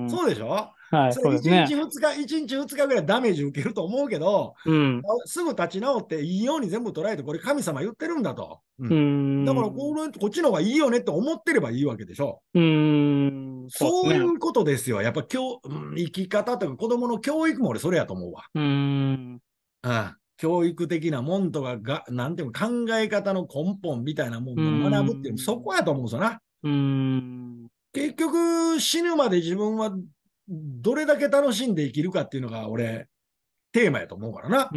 うそうでしょはい、それ1日2日、一、日2日ぐらいダメージ受けると思うけど、うん、すぐ立ち直っていいように全部捉えて、これ神様言ってるんだと。うん、だからここっちの方がいいよねって思ってればいいわけでしょ。うんそういうことですよ。やっぱうん、生き方とか子供の教育も俺それやと思うわ。うんああ教育的なもんとかが、なんていう考え方の根本みたいなもんを学ぶっていう、そこやと思うんですよな。結局、死ぬまで自分はどれだけ楽しんで生きるかっていうのが、俺、テーマやと思うからな。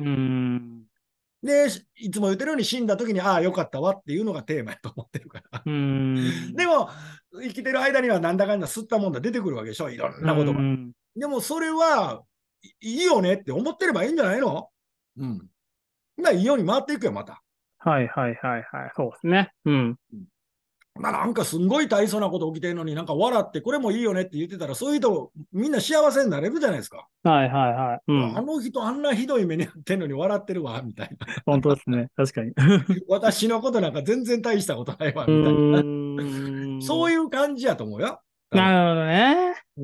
で、いつも言ってるように死んだ時に、ああ、よかったわっていうのがテーマやと思ってるから。[laughs] でも、生きてる間にはなんだかんだ吸ったもんだ出てくるわけでしょ、いろんなことが。でも、それは、いいよねって思ってればいいんじゃないのうん。な、いいように回っていくよ、また。はいはいはいはい、そうですね。うん。まあ、なんかすんごい大層なこと起きてるのに、なんか笑って、これもいいよねって言ってたら、そういう人、みんな幸せになれるじゃないですか。はいはいはい。うん、あの人、あんなひどい目に遭ってんのに笑ってるわ、みたいな。本当ですね、確かに。[laughs] 私のことなんか全然大したことないわ、みたいな。そういう感じやと思うよ。なるほどね。こ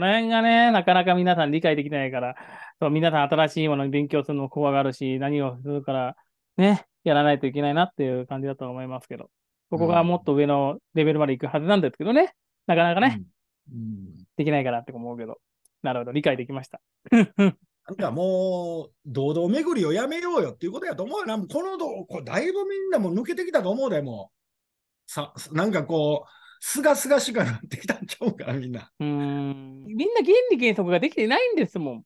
の辺がね、なかなか皆さん理解できないから、そう皆さん新しいものに勉強するの怖がるし、何をするから、ね、やらないといけないなっていう感じだと思いますけど、ここがもっと上のレベルまで行くはずなんですけどね、なかなかね、うん、うん、できないかなって思うけど、なるほど、理解できました。[laughs] なんかもう、堂々巡りをやめようよっていうことやと思うな。このど、こだいぶみんなも抜けてきたと思うでも。さ、なんかこう、すがすがしくなってきたんちゃうかみんな。うん。みんな原理原則ができてないんですもん。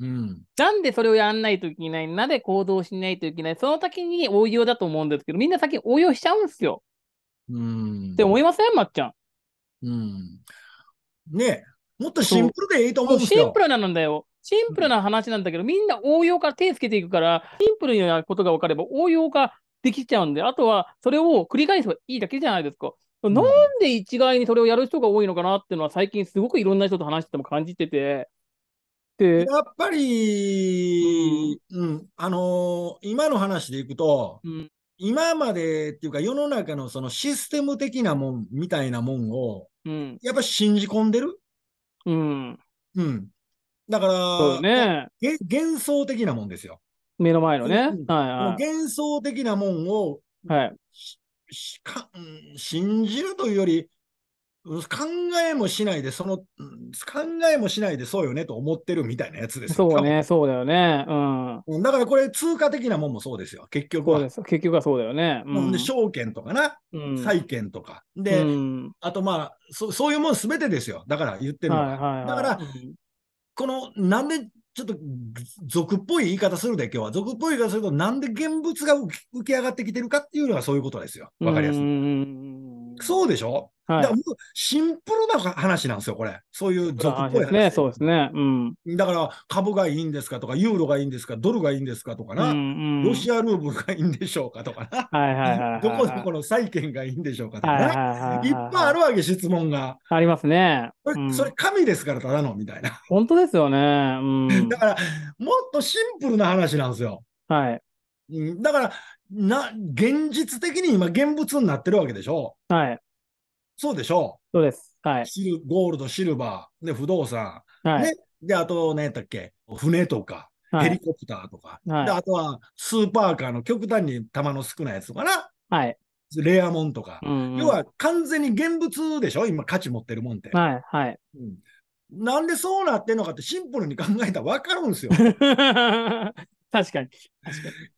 うん、なんでそれをやらないといけない、なぜ行動しないといけない、その先に応用だと思うんですけど、みんな先応用しちゃうんですよ。うん。って思いませんまっちゃん。うん。ねえ、もっとシンプルでいいと思うんですよ。シンプルなんだよ。シンプルな話なんだけど、うん、みんな応用から手つけていくから、シンプルなことが分かれば応用ができちゃうんで、あとはそれを繰り返せばいいだけじゃないですか。なんで一概にそれをやる人が多いのかなっていうのは、最近すごくいろんな人と話してても感じてて。でやっぱり、うん、うん、あのー、今の話でいくと、うん、今までっていうか、世の中のそのシステム的なもんみたいなもんを、うん、やっぱ信じ込んでる。うん。うん。だから、ね、幻想的なもんですよ。目の前のね。はいはい、幻想的なもんを、はい、か信じるというより、考えもしないで、その、考えもしないでそうよねと思ってるみたいなやつですそうね、そうだよね。うん。だからこれ、通貨的なもんもそうですよ、結局は。結局はそうだよね。うん、で証券とかな、うん、債券とか。で、うん、あとまあそ、そういうもんすべてですよ。だから言ってるのは。はいはいはい、だから、この、なんでちょっと俗っぽい言い方するで、今日は。俗っぽい言い方すると、なんで現物が浮き上がってきてるかっていうのはそういうことですよ。わかりやすい。そうでしょはい、だからシンプルな話なんですよ、これ。そういう俗っぽい話。ね、そうですね。うん、だから、株がいいんですかとか、ユーロがいいんですか、ドルがいいんですかとかな、うんうん、ロシアルーブルがいいんでしょうかとかな、どこどこの債券がいいんでしょうかとかな、いっぱいあるわけ、質問が。ありますね。うん、それ、それ神ですから、ただの、みたいな。本当ですよね。うん、[laughs] だから、もっとシンプルな話なんですよ。はい。だから、な現実的に今、現物になってるわけでしょ。はい。そうでしょう。そうです。はい。シルゴールド、シルバー、で不動産。はい。ね、で、あと、ね、だっけ、船とか、ヘリコプターとか。はい、で、あとは、スーパーカーの極端に弾の少ないやつとかな。はい。レアもんとか、うんうん。要は、完全に現物でしょ今、価値持ってるもんって。はい、はい。うんなんでそうなってんのかってシンプルに考えたら分かるんですよ。[laughs] 確かに。確かに、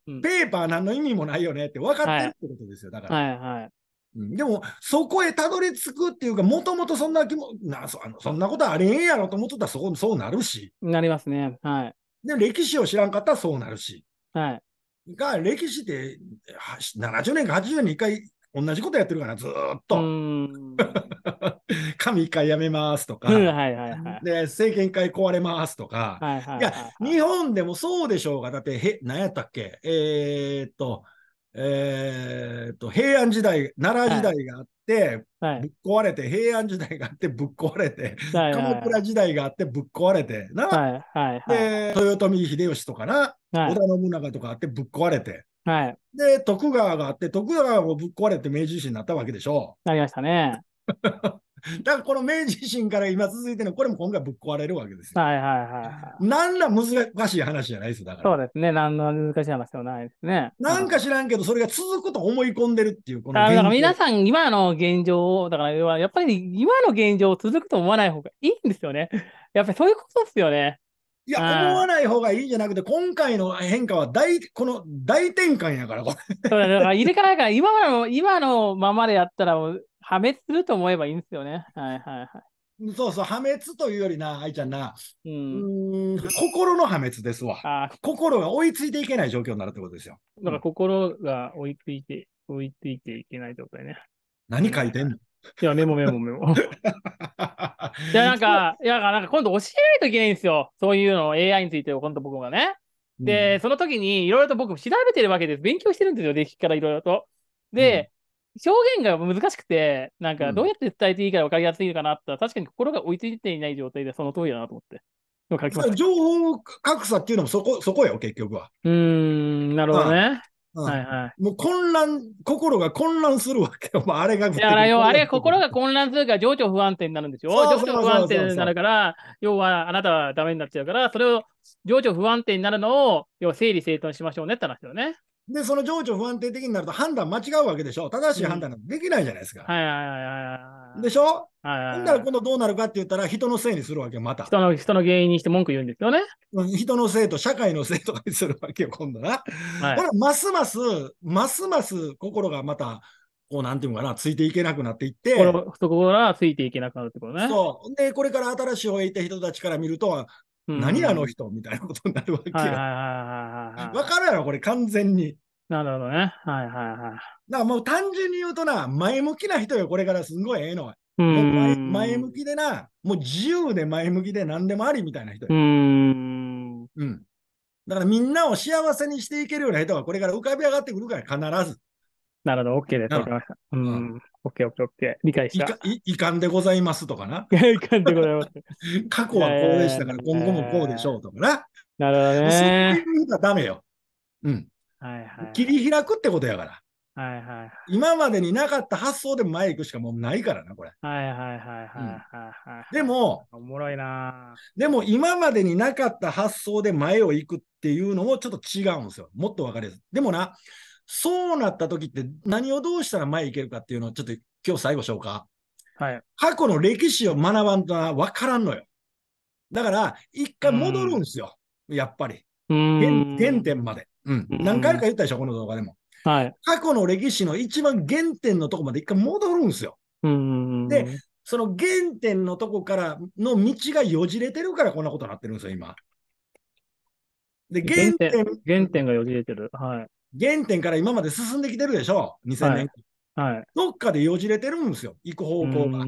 うん、ペーパー何の意味もないよねって分かってるってことですよ。はい、だから。はいはい。でも、そこへたどり着くっていうか、もともとそんな気もなそあの、そんなことありえんやろと思ってたら、そこもそうなるし。なりますね。はい。で、歴史を知らんかったらそうなるし。はい。が、歴史って70年か80年に1回同じことやってるから、ずっと。神 [laughs] 一回やめますとか、うんはいはいはい、で政権一回壊れますとか、はいはいはいはい、いや、日本でもそうでしょうが、だって、へ何やったっけ、えー、っと、えー、と平安時代奈良時代があって、はいぶっ壊れて平安時代があってぶっ壊れて、はい、鎌倉時代があってぶっ壊れてな、で豊臣秀吉とかな、織田信長とかあってぶっ壊れて、で徳川があって徳川もぶっ壊れて明治維新になったわけでしょ。なりましたね。[laughs] [laughs] だからこの明治維新から今続いてるの、これも今回ぶっ壊れるわけですよ。はいはいはい。何ら難しい話じゃないですだから。そうですね、何ら難しい話でもないですね。なんか知らんけど、それが続くと思い込んでるっていう、このだから皆さん、今の現状を、だからやっぱり今の現状を続くと思わない方がいいんですよね。やっぱりそういうことですよね。いや、思わない方がいいんじゃなくて、今回の変化は大、この大転換やから、これ。そうだ、だから入れ替えから、今の、今のままでやったら、破滅すると思えばいいんですよね。はいはいはい。そうそう、破滅というよりな、愛ちゃんな、うん、ん、心の破滅ですわ心が追いついていけない状況になるってことですよ。だから心が追いついて、追いついていけない状態ね。何書いてんのいや、メモメモメモ。[laughs] いや、なんか、いや、なんか今度教えないといけないんですよ。そういうのを AI について、今度僕がね。で、うん、その時にいろいろと僕調べてるわけです。勉強してるんですよ、歴史からいろいろと。で、表現が難しくて、なんかどうやって伝えていいから分かりやすいのかなって、うん、確かに心が追いついていない状態でその通りだなと思って。情報格差っていうのもそこそこよ、結局は。うん、なるほどね。はいはい、もう混乱、心が混乱するわけよ。まあ、あれが。あれ心が混乱するから情緒不安定になるんですよ。情緒不安定になるから、要はあなたはダメになっちゃうから、それを情緒不安定になるのを、要は整理整頓しましょうねって話だよね。で、その情緒不安定的になると判断間違うわけでしょ。正しい判断ができないじゃないですか。はいはいはいはい。でしょはいはい。ほんなら今度どうなるかって言ったら人のせいにするわけよ、また。人の、人の原因にして文句言うんですよね。人のせいと社会のせいとかにするわけよ、今度な。はい、れ、ますます、ますます心がまた、こうなんていうのかな、ついていけなくなっていって。この懐がついていけなくなるってことね。そう。で、これから新しい行った人たちから見ると、何あの人みたいなことになるわけよ。わかるやろ、これ完全に。なるほどね。はいはいはい。だからもう単純に言うとな、前向きな人よ、これからすごいええのは。前前向きでな、もう自由で前向きで何でもありみたいな人よ。うんうん、だからみんなを幸せにしていけるような人がこれから浮かび上がってくるから、必ず。なるほど、OK です。わかりました。うん。OK、OK、OK。理解した。遺憾でございますとかな。遺 [laughs] 憾でございます。過去はこうでしたから、今後もこうでしょうとかな。なるほどね。そういうのはダメよ。うん。はいはい。切り開くってことやから。はいはい。今までになかった発想で前行くしかもうないからな、これ。はいはいはいはいはい。でも、おもろいな。でも今までになかった発想で前を行くっていうのもちょっと違うんですよ。もっとわかりやすい。でもな、そうなった時って何をどうしたら前行けるかっていうのをちょっと今日最後しようか。はい。過去の歴史を学ばんとは分からんのよ。だから、一回戻るんですよ。やっぱり。原点まで。うん。何回か言ったでしょ、この動画でも。はい。過去の歴史の一番原点のとこまで一回戻るんですよ。で、その原点のとこからの道がよじれてるからこんなことになってるんですよ、今。で、原点。原点がよじれてる。はい。原点から今まで進んできてるでしょ、2000年、はい、はい、どっかでよじれてるんですよ、行く方向が。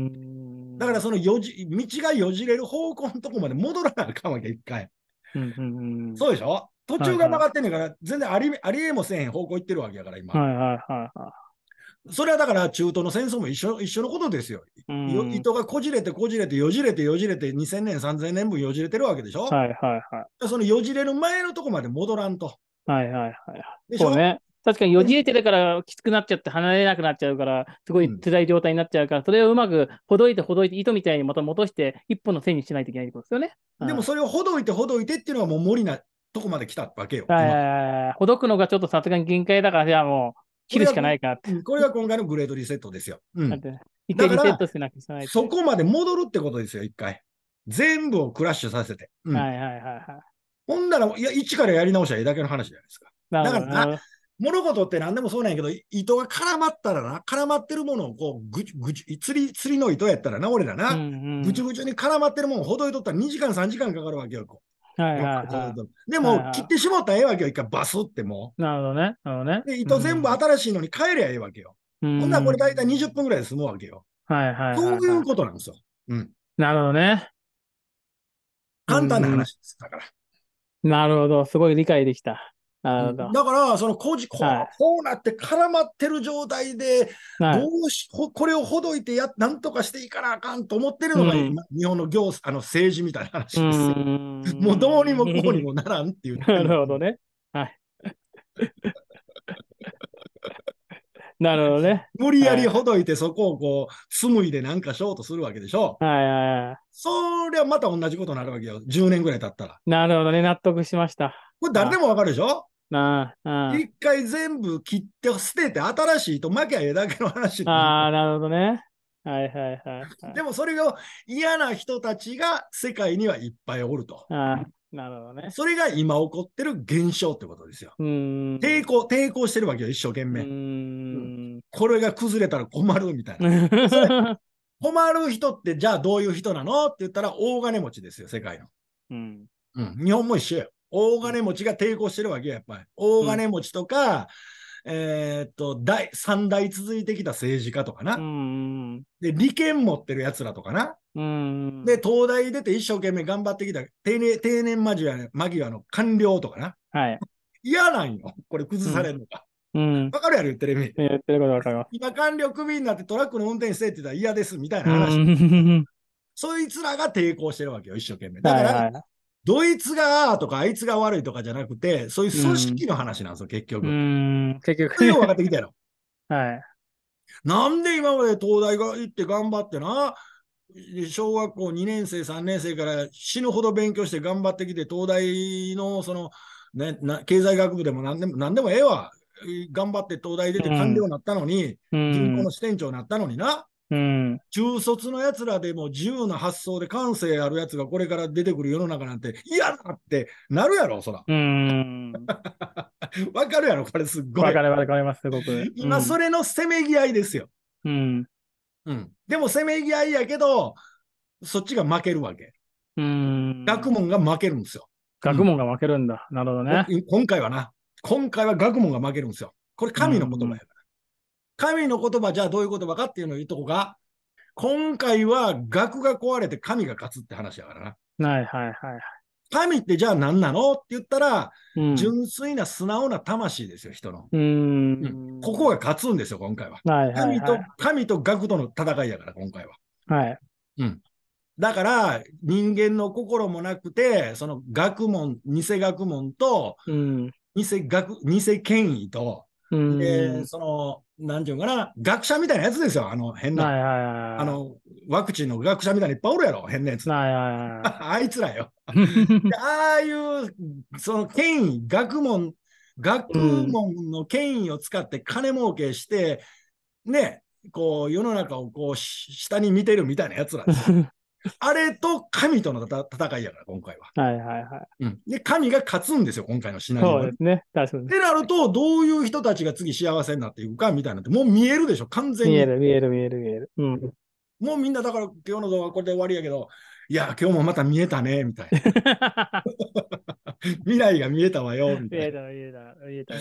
だからそのよじ道がよじれる方向のとこまで戻らなあかんわけ、一回。うんうんうん、そうでしょ途中が曲がってんねんから、はいはい、全然ありありえもせえへん方向行ってるわけやから、今。はいはいはいはい、それはだから中東の戦争も一緒一緒のことですよ。糸がこじれてこじれてよじれてよじれて2000年3000年分よじれてるわけでしょ、はいはいはい、そのよじれる前のとこまで戻らんと。はいはいはい。そうね。確かによじれてるからきつくなっちゃって離れなくなっちゃうから、すごい辛い状態になっちゃうから、うん、それをうまくほどいてほどいて、糸みたいにまた戻して、一本の線にしないといけないってことですよね。でもそれをほどいてほどいてっていうのはもう無理なとこまで来たわけよ。ほどくのがちょっとさすがに限界だから、じゃあもう切るしかないかって。これが今回のグレードリセットですよ。うん、だないそこまで戻るってことですよ、一回。全部をクラッシュさせて。うん、はいはいはいはい。ほんなら、いや、一からやり直したらええだけの話じゃないですか。だからな、物事って何でもそうなんやけど、糸が絡まったらな、絡まってるものをこう、ぐちぐち、釣り、釣りの糸やったらな、俺らな、うんうん、ぐちぐちに絡まってるものをほどいとったら2時間、3時間かかるわけよ、こう。はいはいはい、でも、切ってしもったらええわけよ、一回バスってもう。なるほどね。なるほどね。で、糸全部新しいのに変えりゃええわけよ。うん、ほんならこれ大体20分ぐらいで済むわけよ。はいはいそういうことなんですよ。うん。なるほどね。簡単な話です、だから。なるほど。すごい理解できた。なるほど。だから、その工事、こう、はい、こうなって絡まってる状態で、はい、どうし、これをほどいてや、なんとかしていかなあかんと思ってるのが、うん、日本の行、あの政治みたいな話ですうもうどうにもこうにもならんっていう。なるほどね。はい。[laughs] なるほどね。無理やりほどいて、そこをこう、紡いでなんかしようとするわけでしょ。はいはいはい。それはまた同じことになるわけよ。10年ぐらい経ったら。なるほどね。納得しました。これ誰でもわかるでしょなあ一回全部切って捨てて新しいと負けえだけの話ああ、なるほどね。はいはいはい、はい、でもそれを嫌な人たちが世界にはいっぱいおると。あなるほどね。それが今起こってる現象ってことですよ。抵抗、抵抗してるわけよ、一生懸命。うん、これが崩れたら困るみたいな。[laughs] 困る人ってじゃあどういう人なのって言ったら大金持ちですよ、世界の。うん。うん、日本も一緒よ。大金持ちが抵抗してるわけよ、やっぱり。大金持ちとか、えー、っと、第、三代続いてきた政治家とかな。で、利権持ってる奴らとかな。で、東大出て一生懸命頑張ってきた定年定年間際間際の官僚とかな。はい。嫌なんよ、これ崩されるのが。わ、うん、かるやろ、言ってる言ってることか今、官僚クビになってトラックの運転してって言ったら嫌ですみたいな話。そいつらが抵抗してるわけよ、一生懸命。だから、はいはい、ドイツがとか、あいつが悪いとかじゃなくて、そういう組織の話なんですよ、結局。うん、結局。よ分かってきたやろ。[laughs] はい。なんで今まで東大が行って頑張ってな、小学校2年生、3年生から死ぬほど勉強して頑張ってきて、東大のその、ね、な経済学部でも何でも何でもええわ、頑張って東大出て官僚になったのに、うん、銀行の支店長になったのにな、うん、中卒のやつらでも自由な発想で感性あるやつがこれから出てくる世の中なんて嫌だってなるやろ、そら。うん。[laughs] わかるやろ、これすっごい。わかるわかります、僕。今、それのせめぎ合いですよ。うん。うん。でもせめぎ合いやけど、そっちが負けるわけ。うん。学問が負けるんですよ。学問が負けるんだ。うん、なるほどね。今回はな。今回は学問が負けるんですよ。これ神の言葉やから。神の言葉じゃあどういう言葉かっていうのを言っとこうか。今回は額が壊れて神が勝つって話やからな。はいはいはい。神ってじゃあ何なのって言ったら、うん、純粋な素直な魂ですよ、人の、うん、ここが勝つんですよ、今回は。はいはいはい、神と神と学との戦いだから、今回は。はい。うん。だから、人間の心もなくて、その学問、偽学問と、うん、偽学、偽権威と、で、その、なんていうかな、学者みたいなやつですよ、あの、変な。あの、ワクチンの学者みたいにいっぱいおるやろ、変なやつ。[laughs] あいつらよ。[laughs] ああいう、その権威、学問、学問の権威を使って金儲けして、うん、ね、こう、世の中をこう、下に見てるみたいなやつらですよ。[laughs] あれと神との戦いやから、今回は。はいはいはい。うん、で、神が勝つんですよ、今回のシナリオそうですね。確かに。ってなると、どういう人たちが次幸せになっていくかみたいなって、もう見えるでしょ、完全に。見える見える見える見える。うん。もうみんなだから今日の動画これで終わりやけど、いや、今日もまた見えたね、みたいな。[laughs] 未来が見えたわよ、みたいな。見えた見えた見えた。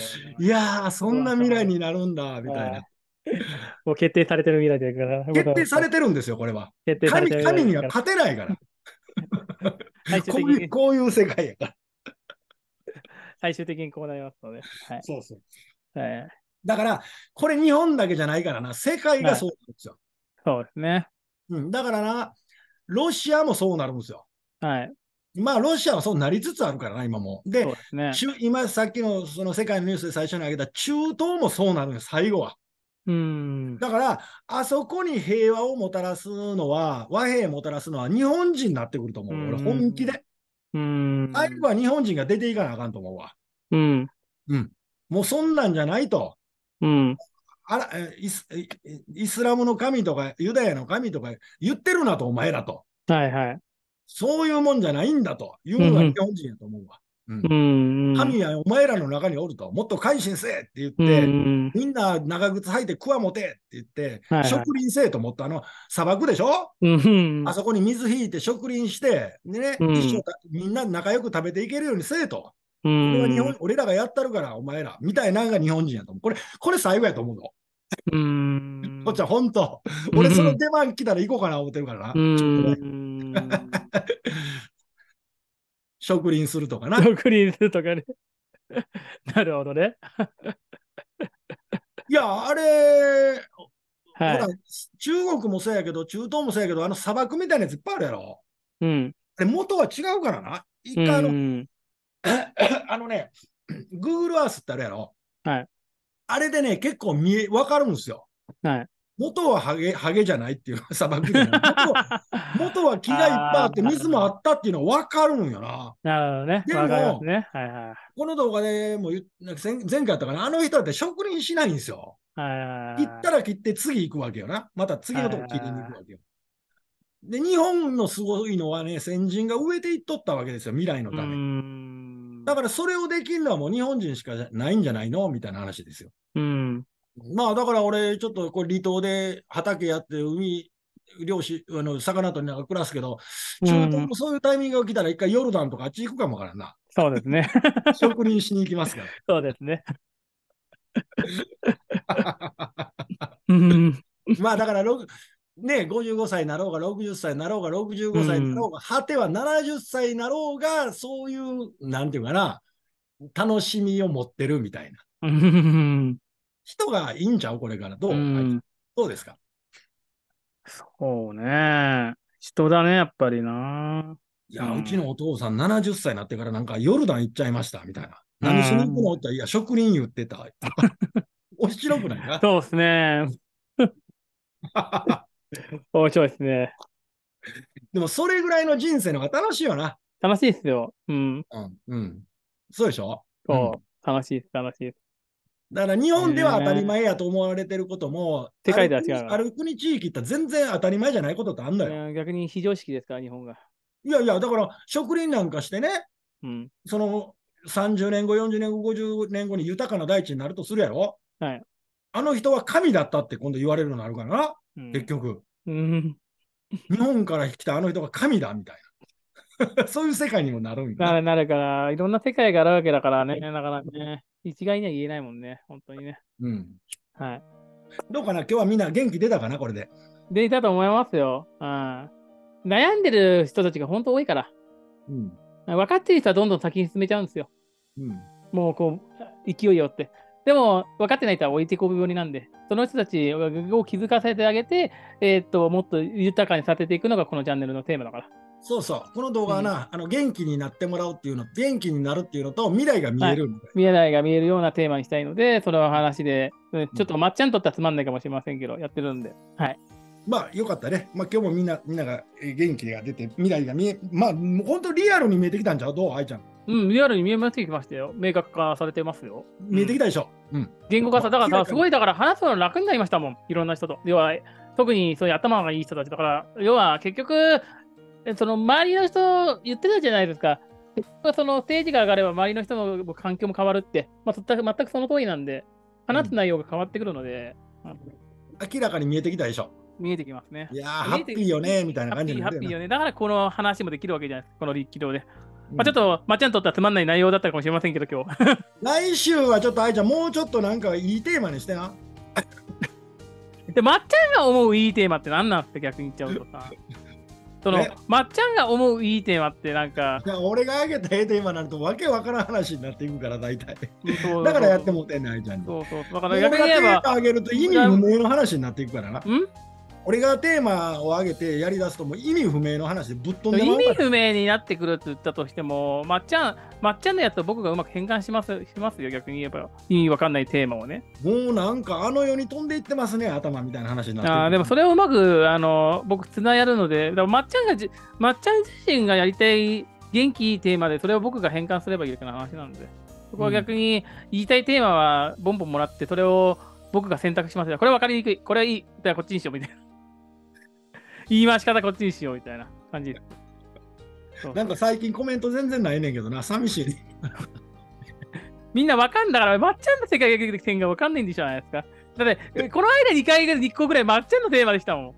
いやー、そんな未来になるんだ、みたいな。[laughs] もう決定されてる未来だから。決定されてるんですよ、これは。決定神神には勝てないから。[laughs] こういうこういう世界やから。[laughs] 最終的にこうなりますので。はい、そうそう。はい、だから、これ日本だけじゃないからな、世界がそうなんですよ。はい、そうですね。うん、だからな、ロシアもそうなるんですよ。はい。まあ、ロシアはそうなりつつあるからな、今も。で、でね、今さっきのその世界のニュースで最初に挙げた中東もそうなるんです、最後は。うん、だから、あそこに平和をもたらすのは、和平をもたらすのは日本人になってくると思う、俺、本気で。うん、あるいは日本人が出ていかなあかんと思うわ。うん。うん、もうそんなんじゃないと。うん、あらイスイスラムの神とかユダヤの神とか言ってるなと、お前らと。はいはい。そういうもんじゃないんだというのが日本人やと思うわ。うん神はお前らの中におると、もっと改心せえって言って、うん、みんな長靴履いてクワ持てって言って、はいはい、植林せえと思ったあの砂漠でしょ、うん、あそこに水引いて植林して、でね、うん、一緒みんな仲良く食べていけるようにせえと。これは日本俺らがやったるから、お前らみたいなのが日本人やと思う。これ、これ最後やと思うの。うん。こっちは本当、俺その出番来たら行こうかな思ってるからな。植林するとかな。植林するとかね。[laughs] なるほどね。[laughs] いや、あれ、はい、ほら、中国もそうやけど、中東もそうやけど、あの砂漠みたいなやついっぱいあるやろ。うん。元は違うからな。一回あの、[coughs] あのね、Google Earth ってあるやろ。はい。あれでね、結構見え、わかるんですよ。はい。元はハゲ、ハゲじゃないっていう、[laughs] 砂漠じゃない。元は、[laughs] 元は木がいっぱいあって、水もあったっていうのは分かるんよな。なるほどね。でも、ねはいはい、この動画でもう前前回あったかな、あの人だって植林しないんですよ。はい行ったら切って次行くわけよな。また次のとこ切りに行くわけよ。で、日本のすごいのはね、先人が植えていっとったわけですよ、未来のために。だからそれをできるのはもう日本人しかないんじゃないのみたいな話ですよ。うん。まあだから俺、ちょっとこれ離島で畑やって、海、漁師、あの魚となんか暮らすけど、中東そういうタイミングが来たら、一回ヨルダンとかあっち行くかもからな。そうですね。職人しに行きますから。[laughs] そうですね。[laughs] まあだからね、55歳になろうが、60歳になろうが、65歳になろうが、うん、果ては70歳になろうが、そういう、なんていうかな、楽しみを持ってるみたいな。人がいいんちゃうこれから。どう、うん、どうですかそうね。人だね、やっぱりな。いや、うん、うちのお父さん70歳になってからなんかヨルダン行っちゃいました、みたいな。何しに行くのって、いや、職人言ってた。[laughs] 面白くないなそうですね。[laughs] 面白いですね。でも、それぐらいの人生の方が楽しいよな。楽しいっすよ。うん。うん。うん、そうでしょそう、うん、楽しいっす、楽しいっす。だから日本では当たり前やと思われてることも、世界では違う。ある国地域って全然当たり前じゃないことってあんだよ。逆に非常識ですから、日本が。いやいや、だから植林なんかしてね、うん、その30年後、40年後、50年後に豊かな大地になるとするやろ。はい、あの人は神だったって今度言われるのあになるからな、うん、結局。うん、[laughs] 日本から来たあの人が神だみたいな。[laughs] そういう世界にもなるんだ。なるなるから、いろんな世界があるわけだからね、なかなかね。一概には言えないもんね、本当にね。うん。はい。どうかな今日はみんな元気出たかなこれで。出たと思いますよ。うん。悩んでる人たちが本当多いから。うん。分かってる人はどんどん先に進めちゃうんですよ。うん。もうこう、勢いよって。でも、分かってない人は置いてこぶようになんで、その人たちを気づかせてあげて、えー、っと、もっと豊かにさせていくのがこのチャンネルのテーマだから。そうそう、この動画はな、うん、あの元気になってもらうっていうの、元気になるっていうのと、未来が見える、はい、未来が見えるようなテーマにしたいので、それは話で、ちょっとまっちゃんとったらつまんないかもしれませんけど、やってるんで。はい。まあよかったね。まあ今日もみんなみんなが元気が出て、未来が見え、まあ本当リアルに見えてきたんちゃうどう愛ちゃん。うん、リアルに見えてきましたよ。明確化されてますよ。見えてきたでしょ。うん。言語化さ、だからさ、すごいだから話すの楽になりましたもん。いろんな人と。要は、特にそういう頭がいい人たちだから、要は結局、その周りの人言ってたじゃないですか。その政治が上がれば周りの人の環境も変わるって、まあ、全くその通りなんで、話す内容が変わってくるので、うん、明らかに見えてきたでしょ。見えてきますね。いやハッピーよねみたいな感じで、ハッピーよね。だからこの話もできるわけじゃないですか、この力道で。まあ、ちょっと、まっちゃんにとってはつまんない内容だったかもしれませんけど、今日。[laughs] 来週はちょっと、あいちゃん、もうちょっとなんかいいテーマにしてな。で、まっちゃんが思ういいテーマって何なんですか、逆に言っちゃうとさ。[laughs] その、ね、まっちゃんが思ういいテーマってなんか。いや俺が挙げたええテーマになるとわけわからん話になっていくから大体。だからやってもうてんねん、あいちゃんに。そうそう。だから逆に言えば。あげると意味無名の話になっていくからな。うん俺がテーマを上げてやりだすともう意味不明の話でぶっ飛んで意味不明になってくるって言ったとしてもまっちゃんまっちゃんのやつを僕がうまく変換しますしますよ逆に言えば意味わかんないテーマをねもうなんかあの世に飛んでいってますね頭みたいな話になってあでもそれをうまくあの僕つなやるのでだまっちゃんがじまっちゃん自身がやりたい元気いいテーマでそれを僕が変換すればいいだけ話なんでそこは逆に言いたいテーマはボンボンもらってそれを僕が選択しますこれ分かりにくいこれはいいじゃあこっちにしようみたいな言い回し方こっちにしようみたいな感じなんか最近コメント全然ないねんけどな、寂しいね。みんなわかんだから、まっちゃんの世界が出てきてんがわかんないんでしょないですか。だって、この間2回ぐらい、1個ぐらいまっちゃんのテーマでしたもん。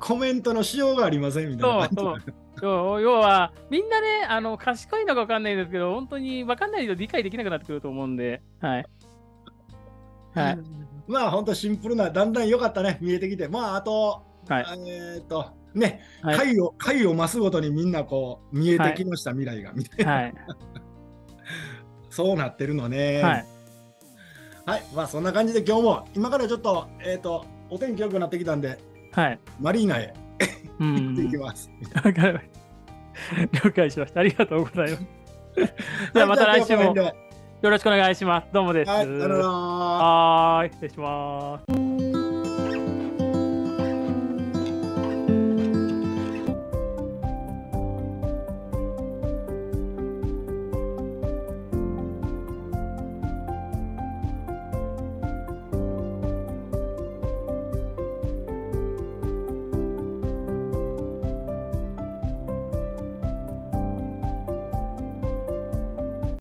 コメントのしようがありませんみたいな。そうそう要は、みんなね、あの賢いのかわかんないですけど、本当にわかんないと理解できなくなってくると思うんで、はい。はい、まあ、本当シンプルな、だんだん良かったね、見えてきて。まあ、あと、はい、えっ、と、ね、はい、回を、回を増すごとにみんなこう、見えてきました、はい、未来が、みたいな。はい、[laughs] そうなってるのね。はい。はい、まあそんな感じで今日も、今からちょっと、えっ、と、お天気良くなってきたんで、はい。マリーナへ行ってきます。了解しました。ありがとうございます。じゃあまた来週もよろしくお願いします。どうもです。はい、はい、失礼します。